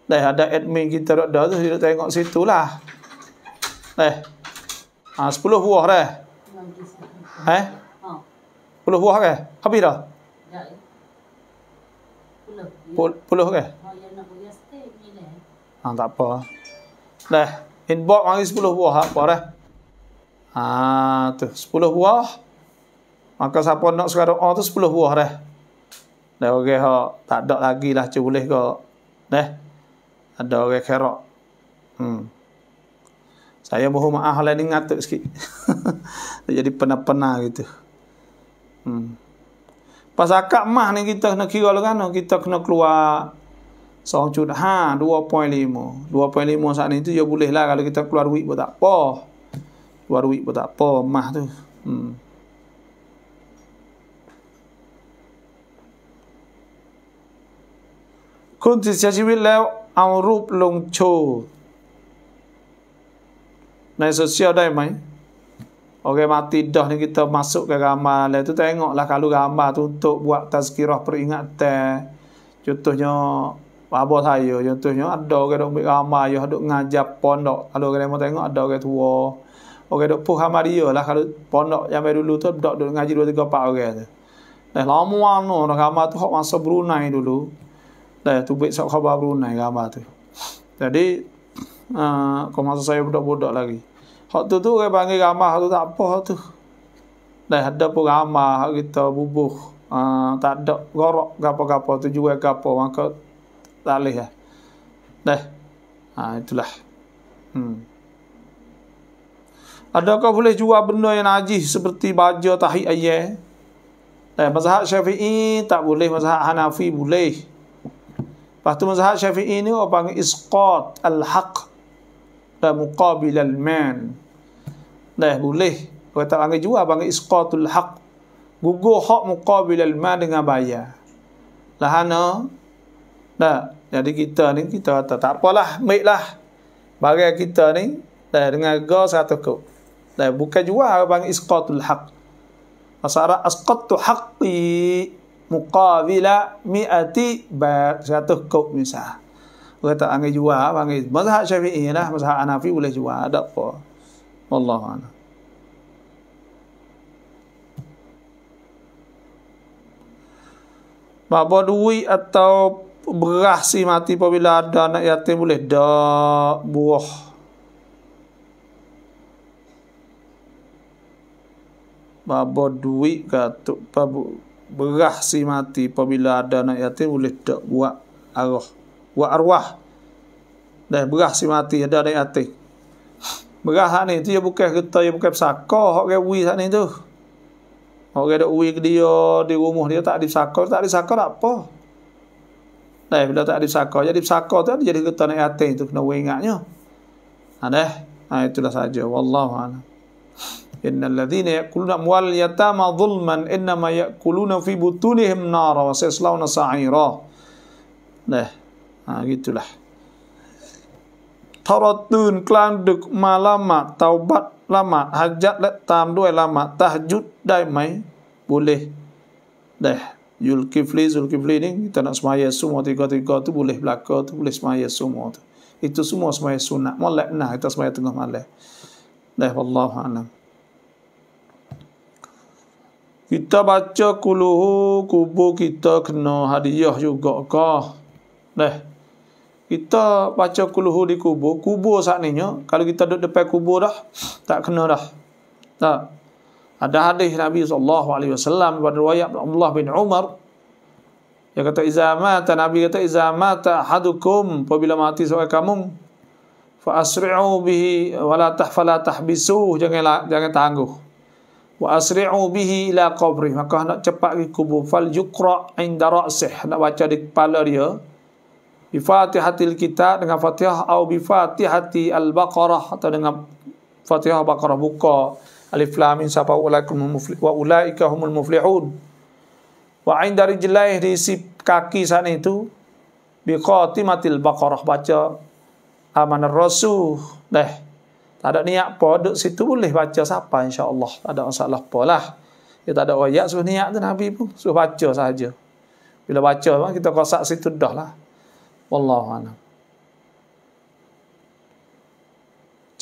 Dah ada admin kita dok dah tu, kita tengok situ lah. Dah. Eh, ha, 10 buah dah. Eh? Ha. 10 buah ke? Habis dah? Puluh ke? Ha, tak apa. Dah. Inbox mari 10 buah. Apa dah? Ha tu 10 buah. Maka siapa nak suara A tu 10 buah dah. Dah orang okay, tak ada lagi lah boleh ke. Dah. Ada orang okay, Hmm. Saya mohon maaf lah ni ngatuk sikit. [LAUGHS] Jadi penah-penah gitu. Hmm. Pas akak mah ni kita kena kira lah kan. Kita kena keluar. Soal curhat. Ha, 2.5. 2.5 saat ni tu ya boleh lah. Kalau kita keluar duit pun tak apa. Oh warwi pun tak apa mah tu hmm. kun ti sia jiwi lew au rup lung cho nai sosial dai mai Ok, mati dah ni kita masuk ke gambar lain tu. Tengoklah kalau gambar tu untuk buat tazkirah peringatan. Contohnya, apa saya? Contohnya, ada orang yang ambil gambar, ada orang yang ngajar pondok. Kalau orang yang tengok, ada orang tua. Okey dok puh hamari yo lah kalau pondok yang baru dulu tu dok dok ngaji 2 3 4 orang okay, tu. Dah lama anu nak agama tu hok masa Brunei dulu. Dah tu buat sok khabar Brunei agama tu. Jadi ah, kau masa saya budak-budak lagi. Hok tu tu orang panggil agama tu tak apa tu. Dah ada pun agama hok kita bubuh. Uh, tak ada gorok gapo-gapo tu juga gapo maka talih lah. ah. Dah. Ha itulah. Hmm. Adakah boleh jual benda yang najis seperti baju tahi ayah? Eh, mazhab syafi'i tak boleh, mazhab hanafi boleh. Lepas tu mazhab syafi'i ni orang panggil isqat al-haq dan muqabil al-man. Dah boleh. Orang tak panggil jual, panggil isqatul haq. Gugur hak muqabil al-man dengan bayar. Lahana, dah. Jadi kita ni, kita kata tak apalah, baiklah. Bagai kita ni, dengan gos satu kot. Nah, eh, bukan jua bang isqatul haq. Masalah asqattu haqqi muqabila mi'ati bat satu kop misah. Kata angin jua bang mazhab Syafi'i lah, mazhab Hanafi boleh jua ada apa. Wallahu a'lam. Bapa duit atau beras si mati apabila ada anak yatim boleh dah buah babo duit ke tu berah si mati apabila ada anak yatim boleh dak buat arwah buat arwah dah berah si mati ada anak yatim berah hak ni tu dia ya bukan kereta dia ya bukan pesako hak ke wi sat ni tu orang dak wi ke dia di rumah dia tak ada pesako tak ada pesako tak apa dah bila tak ada pesako jadi pesako tu kan jadi kereta anak yatim tu kena ingatnya ada ha, dah ha itulah saja wallahu a'lam Innal ladhina ya'kuluna amwal yatama dhulman innama ya'kuluna fi butunihim nara wa sayaslawna sa'ira. Nah, ha gitulah. Tarat tun kelang duk malam taubat lama hajat let tam duai lama tahajud dai mai boleh. Dah. Yulkifli, Zulkifli ni, kita nak semaya semua tiga-tiga tu boleh berlaku, tu boleh semaya semua tu. Itu semua semaya sunnah. Malak nah, kita semaya tengah malam. Dah, Wallahu'alam. Kita baca kuluhu kubu kita kena hadiah juga kah? Dah. Kita baca kuluhu di kubu. Kubu saat ni, kalau kita duduk depan kubu dah, tak kena dah. Tak. Ada hadis Nabi Sallallahu Alaihi Wasallam pada riwayat Abdullah bin Umar. Dia kata, Izamata, Nabi kata, Izamata ahadukum, apabila mati seorang kamu, fa asri'u bihi wala tahfala tahbisuh jangan jangan tangguh wa asri'u bihi ila qabri maka nak cepat ke kubur fal yuqra inda ra'sih nak baca di kepala dia bi fatihatil kitab dengan fatihah au bi fatihati al baqarah atau dengan fatihah baqarah buka alif lam min sapa ulaikum muflih wa ulaika humul muflihun wa inda rijlaih di si kaki sana itu bi qatimatil baqarah baca amanar rasul deh tak ada niat apa, duduk situ boleh baca siapa Allah Tak ada masalah apa lah. tak ada ayat, suruh niat tu Nabi pun. Suruh baca saja. Bila baca, kita kosak situ dah lah. Wallahualam.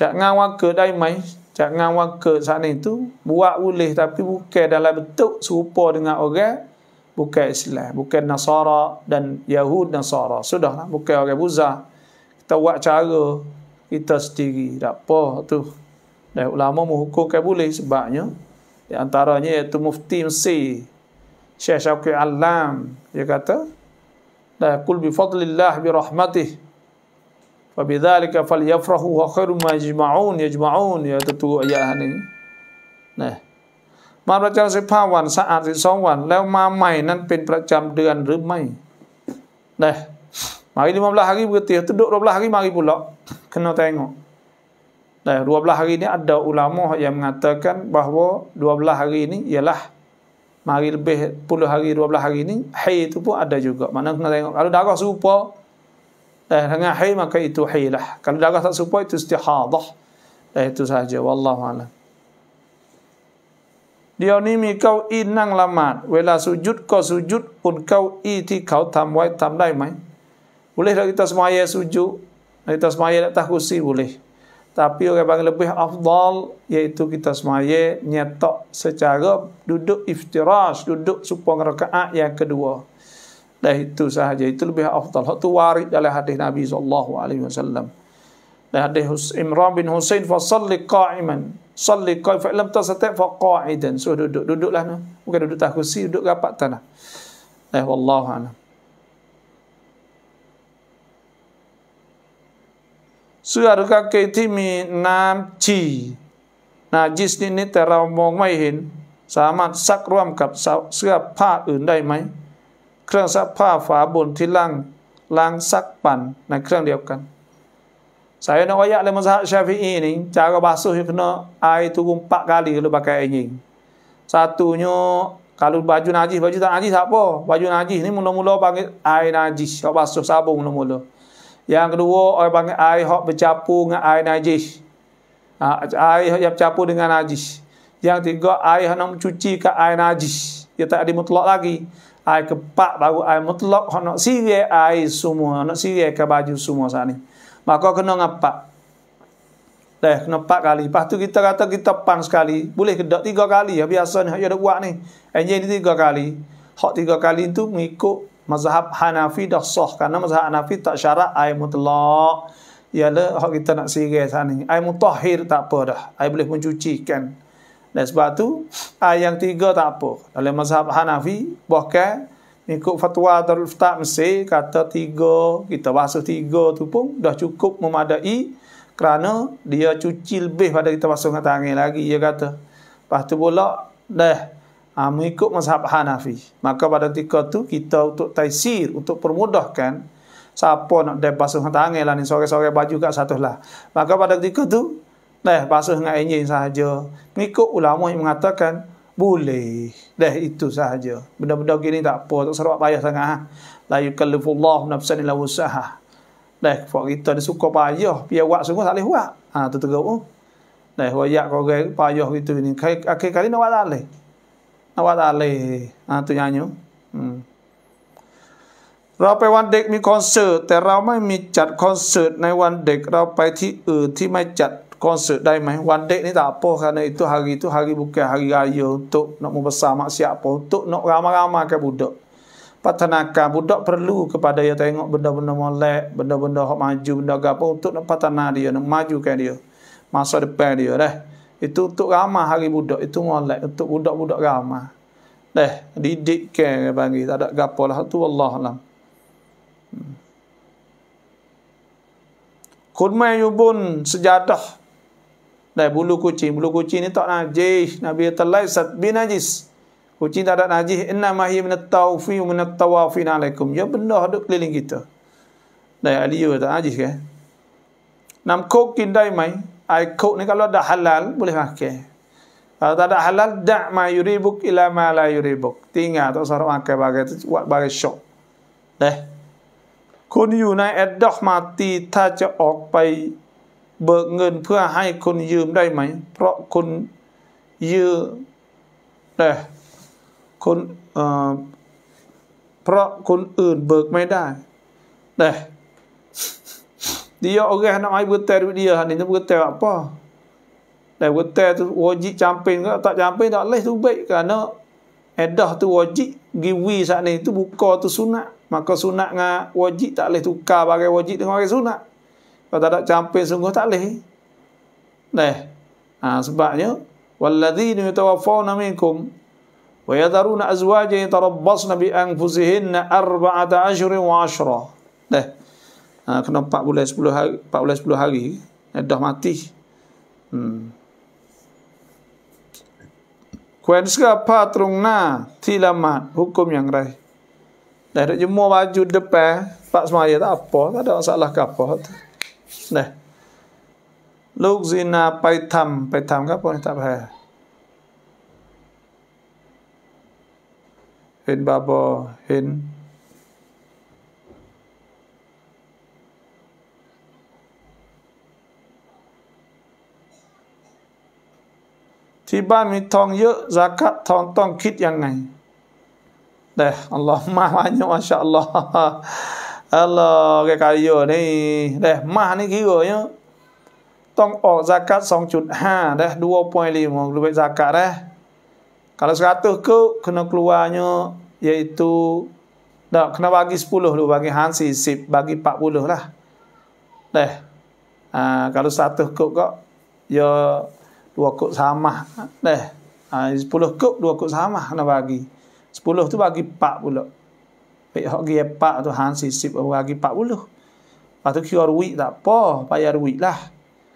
Cak ngang waka mai cak ngang waka sana itu, buat boleh tapi bukan dalam bentuk serupa dengan orang, bukan Islam, bukan Nasara dan Yahud Nasara. Sudahlah, bukan orang buzah. Kita buat cara, kita sendiri. Tak apa tu. Dan ulama menghukumkan boleh sebabnya. Di antaranya iaitu mufti Mesir. Syekh Syauqi Alam. Dia kata, La kul bi fadlillah bi rahmatih. Fabidhalika fal yafrahu wa khairu ma yajma'un. Yajma'un. Ya tu ayah ni. Nah. saat มาประจำสิบห้าวันสะอาดสิบสองวันแล้วมาใหม่นั้นเป็นประจำเดือนหรือไม่นะ Mari 15 hari bergetih. Duduk 12 hari mari pula. Kena tengok. Dan 12 hari ni ada ulama yang mengatakan bahawa 12 hari ini ialah mari lebih 10 hari 12 hari ini, hai itu pun ada juga. Mana kena tengok. Kalau darah serupa dan eh, dengan hai maka itu hai lah. Kalau darah tak serupa itu istihadah. Dan eh, itu saja. Wallahu a'lam. Dia ni mi kau inang lamat. Wela sujud kau sujud pun kau itikau tamwai tamdai mai. Bolehlah kita semaya sujud. Kita semaya di atas kursi boleh. Tapi orang panggil lebih afdal iaitu kita semaya nyetok secara duduk iftirash, duduk supong rakaat yang kedua. Dah itu sahaja, itu lebih afdal. Itu waris dalam hadis Nabi Sallallahu Alaihi Wasallam. Dalam hadis Imran bin Hussein, فَصَلِّ قَائِمًا صَلِّ قَائِمًا فَإِلَمْ تَسَتَيْءٍ فَقَائِدًا Suruh duduk, duduklah. Bukan duduk tak kursi, duduk rapat tanah. Dah Wallahu'alam. เสื้อหรือกางเกงที่มีน้ำฉี่นะยิสนิดแต่เรามองไม่เห็น สามารถซักร่วมกับเสื้อผ้าอื่นได้ไหมเครื่องซักผ้าฝาบนที่ล่างล้างซักปั่นในเครื่องเดียวกัน Saya nak wayak dalam mazhab syafi'i ni Cara basuh kena air tu empat kali kalau pakai air ni Satunya Kalau baju najis, baju tak najis tak apa Baju najis ni mula-mula panggil air najis Kalau basuh sabun mula-mula Yang kedua, orang panggil air hok bercampur dengan air najis. Ha, air yang bercampur dengan najis. Yang tiga, air hok nak mencuci ke air najis. Dia tak ada mutlak lagi. Air keempat baru air mutlak hok nak sirih air semua, nak sirih ke baju semua sana ni. Maka kena ngapa? Dah kena empat kali. Lepas tu kita kata kita pan sekali, boleh kedok tiga kali. Ya biasa ni hok dia buat ni. Enjin eh, ni tiga kali. Hok tiga kali tu mengikut mazhab Hanafi dah sah kerana mazhab Hanafi tak syarat air mutlak ialah hak kita nak sirih sana air mutahir tak apa dah air boleh kan. dan sebab tu air yang tiga tak apa dalam mazhab Hanafi bahkan ikut fatwa Darul Ftah Mesir kata tiga kita basuh tiga tu pun dah cukup memadai kerana dia cuci lebih pada kita basuh dengan tangan lagi dia kata lepas tu pula dah ha, mengikut mazhab Hanafi. Maka pada ketika tu kita untuk taisir, untuk permudahkan siapa nak dia basuh dengan tangan lah ni sore-sore baju kat satu lah. Maka pada ketika tu dah basuh dengan enjin sahaja. Mengikut ulama yang mengatakan boleh. Dah itu sahaja. Benda-benda gini tak apa, tak serba payah sangat. Ha? La yukallifullahu nafsan illa wusaha. Dah kalau kita ni suka payah, biar buat semua tak boleh buat. Ha tu tegur. Dah wayak kau payah itu ni. Akhir kali nak buat tak boleh. นวดาเลตอาตุยาูุเราไปวันเด็กมีคอนเสิร์ตแต่เราไม่มีจัดคอนเสิร์ตในวันเด็กเราไปที่อื่นที่ไม่จัดคอนเสิร์ตได้ไหมวันเด็กนี่ตาโปคันในตัวฮาริตัวฮาริบุกเกฮาริกายุตุนกมุบสามะสยาโปตุนกรามารามาแกบุดกพัฒนาการบุดก perlu kepada ya tengok b e n d a บ e n d a molek b ั n d a b e n d a hok maju b ั n d a gapo untuk nak patana dia nak maju ke dia masa depan dia dah Itu untuk ramah hari budak. Itu molek. Untuk budak-budak ramah. Dah. Didik ke. Bagi. Tak ada gapa lah. Allah lah. Kurma yubun sejadah. Dah. Bulu kucing. Bulu kucing ni tak najis. Nabi Atalaisat bin najis. Kucing tak ada najis. Inna mahi minatawfi minatawafin alaikum. Ya benda duduk keliling kita. Dah. Aliyah tak najis ke. Nam kokin daimai. Nam Aikuk ni kalau dah halal boleh pakai. Kalau tak ada halal, dak ma yuribuk ila ma la yuribuk. Tinggal tak usah pakai bagai tu buat bagai syok. Deh. คุณอยู่ในแอดด็อกมาตีถ้าจะออกไปเบิกเงินเพื่อให้คุณยืมได้ไหมเพราะคุณยืมเด้คุณเอ่อเพราะคนอื่นเบิกไม่ได้เด้ Dia orang nak mai betel duit dia ni nak betel apa? Dan betel tu wajib campin ke tak campin tak leh tu baik kerana edah tu wajib giwi saat ni tu buka tu sunat. Maka sunat dengan wajib tak leh tukar bagi wajib dengan bagi sunat. Kalau tak ada campin sungguh tak leh. Leh. Ha, sebabnya walladzina yatawaffawna minkum wa yadharuna azwajan yatarabbasna bi anfusihinna arba'ata ashhurin wa ashra. Leh. Ha, kena 4 bulan 10 hari, 4 bulan 10 hari eh, dah mati. Hmm. Kuen apa terung na tilamat hukum yang rai. Dah nak jemur baju depan, pak semaya tak apa, tak ada masalah ke apa. Dah. Luk zina pai tam, pai tam ke apa tak payah. Hin babo, hin ที่บ้านมีทองเยอะสากะทองต้องคิดยังไงแต่อัลลอฮ์มาวันนี้มาชาอัลลอฮ์อัลลอฮ์แกกายโยนี่แต่มานี่คิดเยอะต้องออกสากะสองจุดห้าแต่ดูปอยลีมองดูไปสากะแต่ kalau satu ke kena keluarnya yaitu dah kena bagi 10 dulu bagi hansi 10 bagi 40 lah deh uh, kalau satu kok kok ya yo dua kup sama deh ha, sepuluh kup dua kup sama nak bagi sepuluh tu bagi Pak pula Pek hok gi empat tu han sisip bagi empat puluh patu kiar wi tak apa bayar ruik lah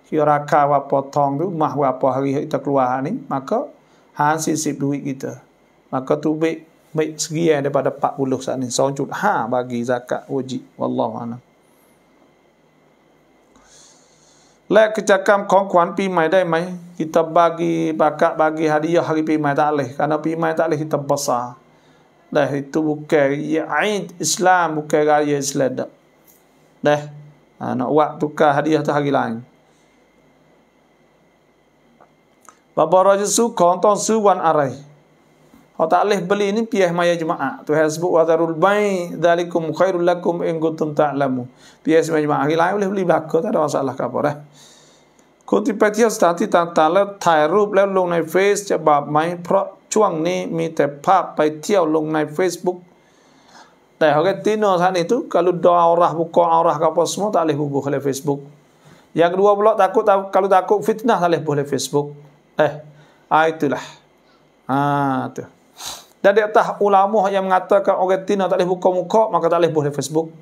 kiar akar wa potong tu mah wa apa hari kita keluar ni maka han sisip duit kita maka tu baik baik segi daripada 40 saat ni sawun ha bagi zakat wajib wallahu a'lam Lai kecakam kong kuan pi mai dai mai. Kita bagi pakak bagi hadiah hari pi mai tak leh. Karena pi mai tak leh kita besar. Dah itu bukan ya Aid Islam bukan gaya Islam dah. Dah. Ha, nak buat tukar hadiah tu hari lain. Bapa raja su kong tong su wan arai. Wa ta'alih beli ini piyah maya jemaah. Tu hasbuk wa darul bayi dalikum khairul lakum ingkutum ta'lamu. Piyah maya jemaah. Kita boleh beli belakang, tak ada masalah kapal. Eh. Kuti peti yang setanti tak tala thai rup leh lung naik face je bab mai. Pro cuang ni mi te pap pai tiaw lung naik Facebook. Tapi kalau kita tino sana itu, kalau doa orang buka orang kapal semua, tak boleh buka oleh Facebook. Yang kedua pula, takut, tak, kalau takut fitnah, tak boleh buka oleh Facebook. Eh, ah, itulah. Ah, tu. Dan di atas ulama yang mengatakan orang Tina tak boleh buka muka, maka tak boleh buka Facebook.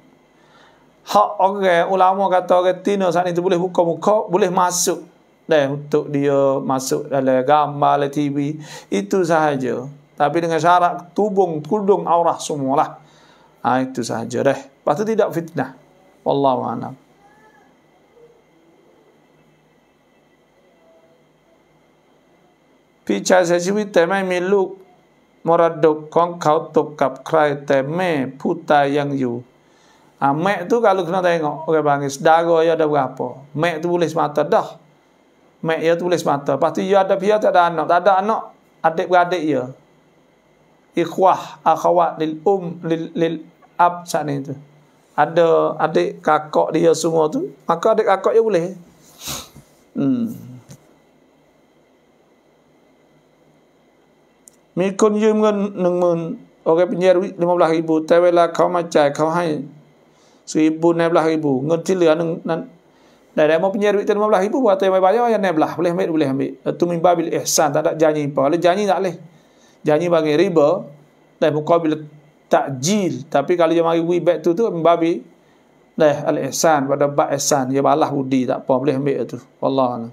Hak orang ulama kata orang Tina saat itu boleh buka muka, boleh masuk. Dan untuk dia masuk dalam gambar, dalam TV, itu sahaja. Tapi dengan syarat tubung, tudung, aurah semualah. Ha, itu sahaja deh. Lepas tidak fitnah. Wallahu a'lam. miluk. มรดกของเขาตกกับใครแต่แม่ผู้ตายยังอยู่อแม่ทุกลูกน่าได้เงาะโอเคบางิสดาโกยอดับกับพ่อแม่ตุบุลิสมาตอดอกแม่ยอดุบุลิสมาตอปัติยอดับพี่ยอดดานเนาะดานเนาะอดีตกับอดีตเยอะอีขวะอาขวะลิลอุมลิลลิลอับชานี้ตัว ada adik kakak dia semua tu maka adik kakak dia boleh hmm มีคนยืมเงินหนึ่งหมื่นโอเคเป็นเยรหนึ่งหมื่นบาทแต่เวลาเขามาจ่ายเขาให้สี่บุญในบลาฮิบูเงินที่เหลือหนึ่งนั้นได้ได้มาเป็นเยรุแต่มาบลาฮิบูว่าแต่ไม่บายว่าอย่างเนบลาเลยไม่รู้เลยไม่ตุ้มิบาบิลเอซานแต่จะยี่ปะเลยจะยี่ได้เลยจะยี่บางริบะแต่บุคคลบิลตักจีลแต่พี่กาลีจะมาวิเบตุตุมิบาบิเลยอัลเอซานว่าดับบะเอซานเยบัลลาฮุดีแต่ปอมเลยไม่เอตุอัลลอฮ์นะ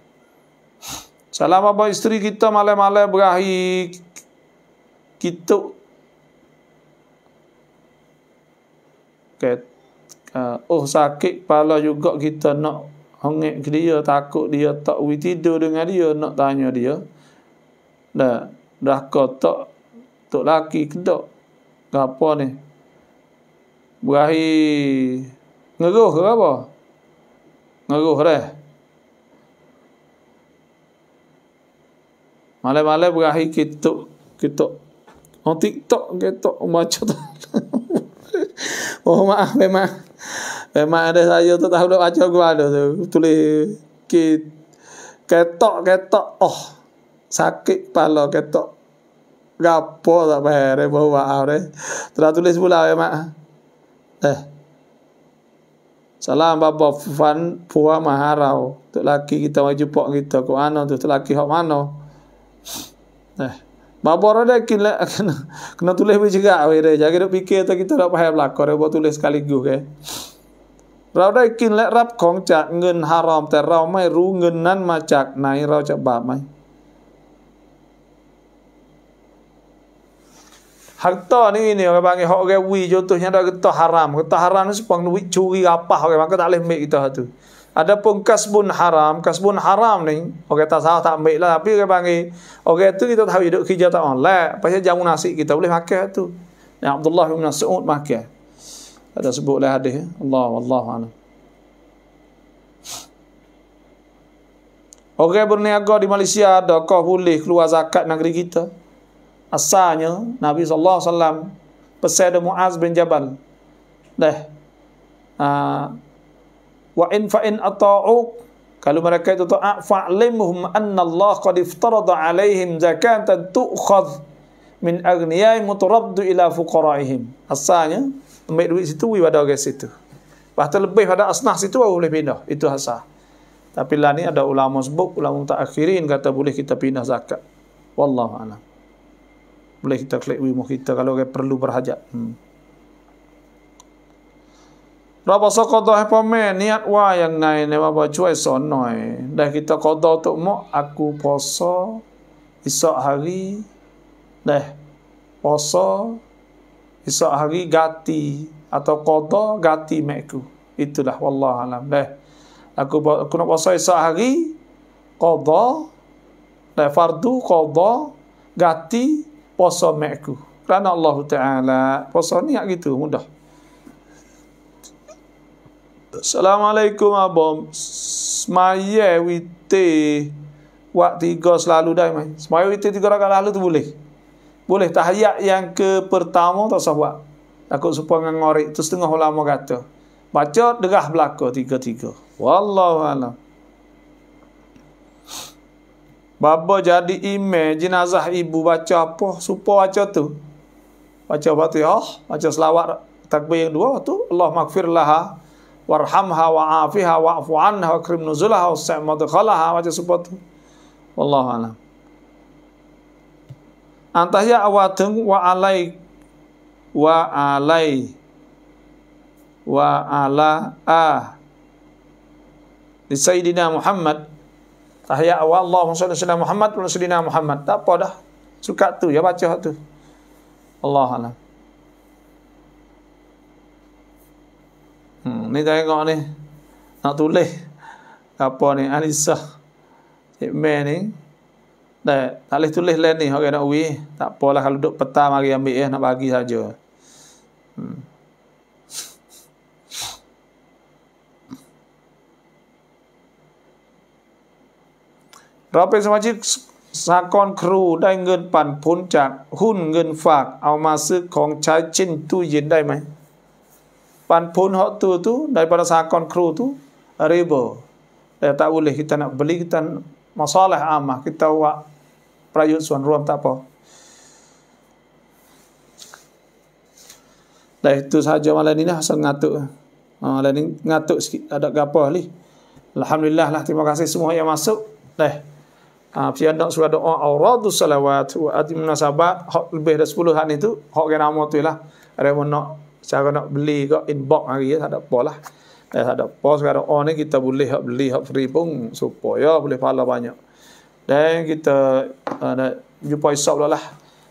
Salam apa istri kita malam-malam berakhir kita ke uh, oh sakit kepala juga kita nak hongek ke dia takut dia tak wi tidur dengan dia nak tanya dia dah dah kotak tok laki kedok apa ni berahi ngeruh ke apa ngeruh dah malam-malam berahi kita kita Oh TikTok ketok baca tu. [LAUGHS] Oh maaf memang memang ada saya tu tahu nak baca gua tu. Tulis ke ketok ketok oh sakit kepala ketok. Gapo tak beri bawa maaf deh. Terus tulis pula memang. Eh. Salam bapak Fufan Puan Maharau. Tuk laki kita mau jumpa kita. Kau anu tu. Tuk laki hok mana? Eh. Bapa orang dia kena, kena, kena tulis pun juga. Jangan nak fikir tu kita nak faham lah. Kau boleh tulis sekali juga. Okay? เราได้กินและรับของจากเงินฮารอมแต่เราไม่รู้เงินนั้นมาจากไหนเราจะบาปไหมหากต่อนี่เนี่ยบางทีเขาแกวีจนตัวเนี้ยเราก็ต่อฮารามก็ต่อฮารามนั่นสิปังวิชูกีอาปะเขาแกมันก็ตัดเลยไม่ต่อตัว ada pun kasbun haram. Kasbun haram ni, orang tak salah tak ambil lah. Tapi orang panggil, orang tu kita tahu hidup kerja tak online. Pasal jamu nasi kita boleh makan tu. Ya Abdullah bin Mas'ud makan. Ada sebut lah hadis. Allah, Allah, Allah. Okay, berniaga di Malaysia ada kau boleh keluar zakat negeri kita. Asalnya Nabi saw alaihi wasallam pesan Muaz bin Jabal. Dah. Ah, wa in fa in ata'u kalau mereka itu taat fa'limhum anna Allah qad iftarada 'alaihim zakatan tu'khadh min aghniyai mutaraddu ila fuqara'ihim asalnya ambil duit situ we pada orang situ Bahkan lebih pada asnah situ baru boleh pindah. Itu asal. Tapi lah ni ada ulama sebut, ulama tak akhirin kata boleh kita pindah zakat. Wallahualam. Boleh kita klik wimu kita kalau orang perlu berhajat. Hmm. เราบอสกอดให้พ่อแม่เนียดว่ายังไงในว่าช่วยสอนหน่อยได้กิตกอดตุโมอากูพอสออิสอฮารีได้พอสออิสอฮารีกัตีอัตกอดกัตีแม่กูอิตุลาวัลลอฮ์อัลลัมได้อากูคุณพอสออิสอฮารีกอดได้ฟาร์ดูกอดกัตีพอสอแม่กูครั้นอัลลอฮฺตะอัลลาพอสอเนียกิตุมุดะ Assalamualaikum abang. Semaya witir waktu tiga selalu dah mai. Semaya witir tiga rakaat lalu tu boleh. Boleh tahiyat yang ke pertama tak usah buat. Takut supaya dengan ngorik tu setengah ulama kata. Baca derah belaka tiga-tiga. Wallahu alam. Baba jadi imam jenazah ibu baca apa? Supo baca tu. Baca batu ya. Oh, baca selawat takbir yang dua tu. Allah makfir laha warhamha wa afiha wa afu anha wa krim nuzulaha wa sa'i madkhalaha wa jasubat wallahu alam antahya awatung wa alai wa alai wa ala a di sayidina Muhammad tahya awal Allahumma salli ala Muhammad Muhammad tak apa dah suka tu ya baca tu Allah alam นี่ใจก่อนนี่นาตุเล่กับปอนี่อันิสะแม่นี่แต่ตลิตุเล่เล่นี่เขาแกนะอุ้ยตักปอละขลุดปัตตามากี่อันบีเอ็นับากี่ซะจ๊อเราเป็นสมาชิกสากลครูได้เงินปันผลจากหุ้นเงินฝากเอามาซื้อของใช้เช่นตู้เย็นได้ไหม pan pun hok tu tu daripada sakon kru tu riba dia eh, tak boleh kita nak beli kita masalah amah kita buat prayut suan ruam tak apa dah itu saja malam ini lah asal ngatuk ha, malam ni ngatuk sikit ada gapa ni Alhamdulillah lah terima kasih semua yang masuk dah Ah, ha, uh, pian surah doa auradu salawat wa atim nasabat hok lebih dah 10 hak ni tu hok ke nama tu lah ada mana Cara nak beli ke inbox hari ya, tak ada apa lah. Eh, tak ada apa. Sekarang on ni kita boleh hak beli hak free pun supaya boleh pahala banyak. Dan kita uh, nak jumpa isap lah lah.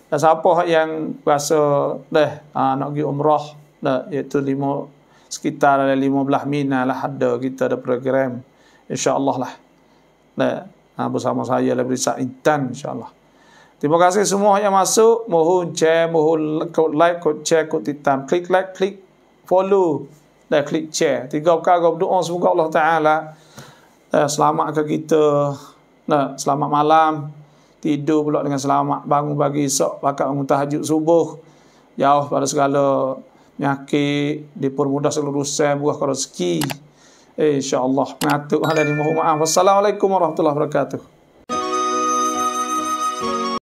Dan siapa hak yang rasa deh, uh, ah, nak pergi umrah deh, iaitu lima, sekitar ada lima belah mina lah ada kita ada program. InsyaAllah lah. Deh, uh, ah, bersama saya lah beri sa'intan insyaAllah. Terima kasih semua yang masuk. Mohon share, mohon like, kod share, kod titam. Klik like, klik follow dan klik share. Tiga perkara berdoa semoga Allah Ta'ala eh, ke kita. Nah, selamat malam. Tidur pula dengan selamat. Bangun pagi esok. Bakat bangun tahajud subuh. Jauh pada segala penyakit. Dipermudah segala rusak. Buah rezeki. Eh, mohon maaf. Assalamualaikum warahmatullahi wabarakatuh.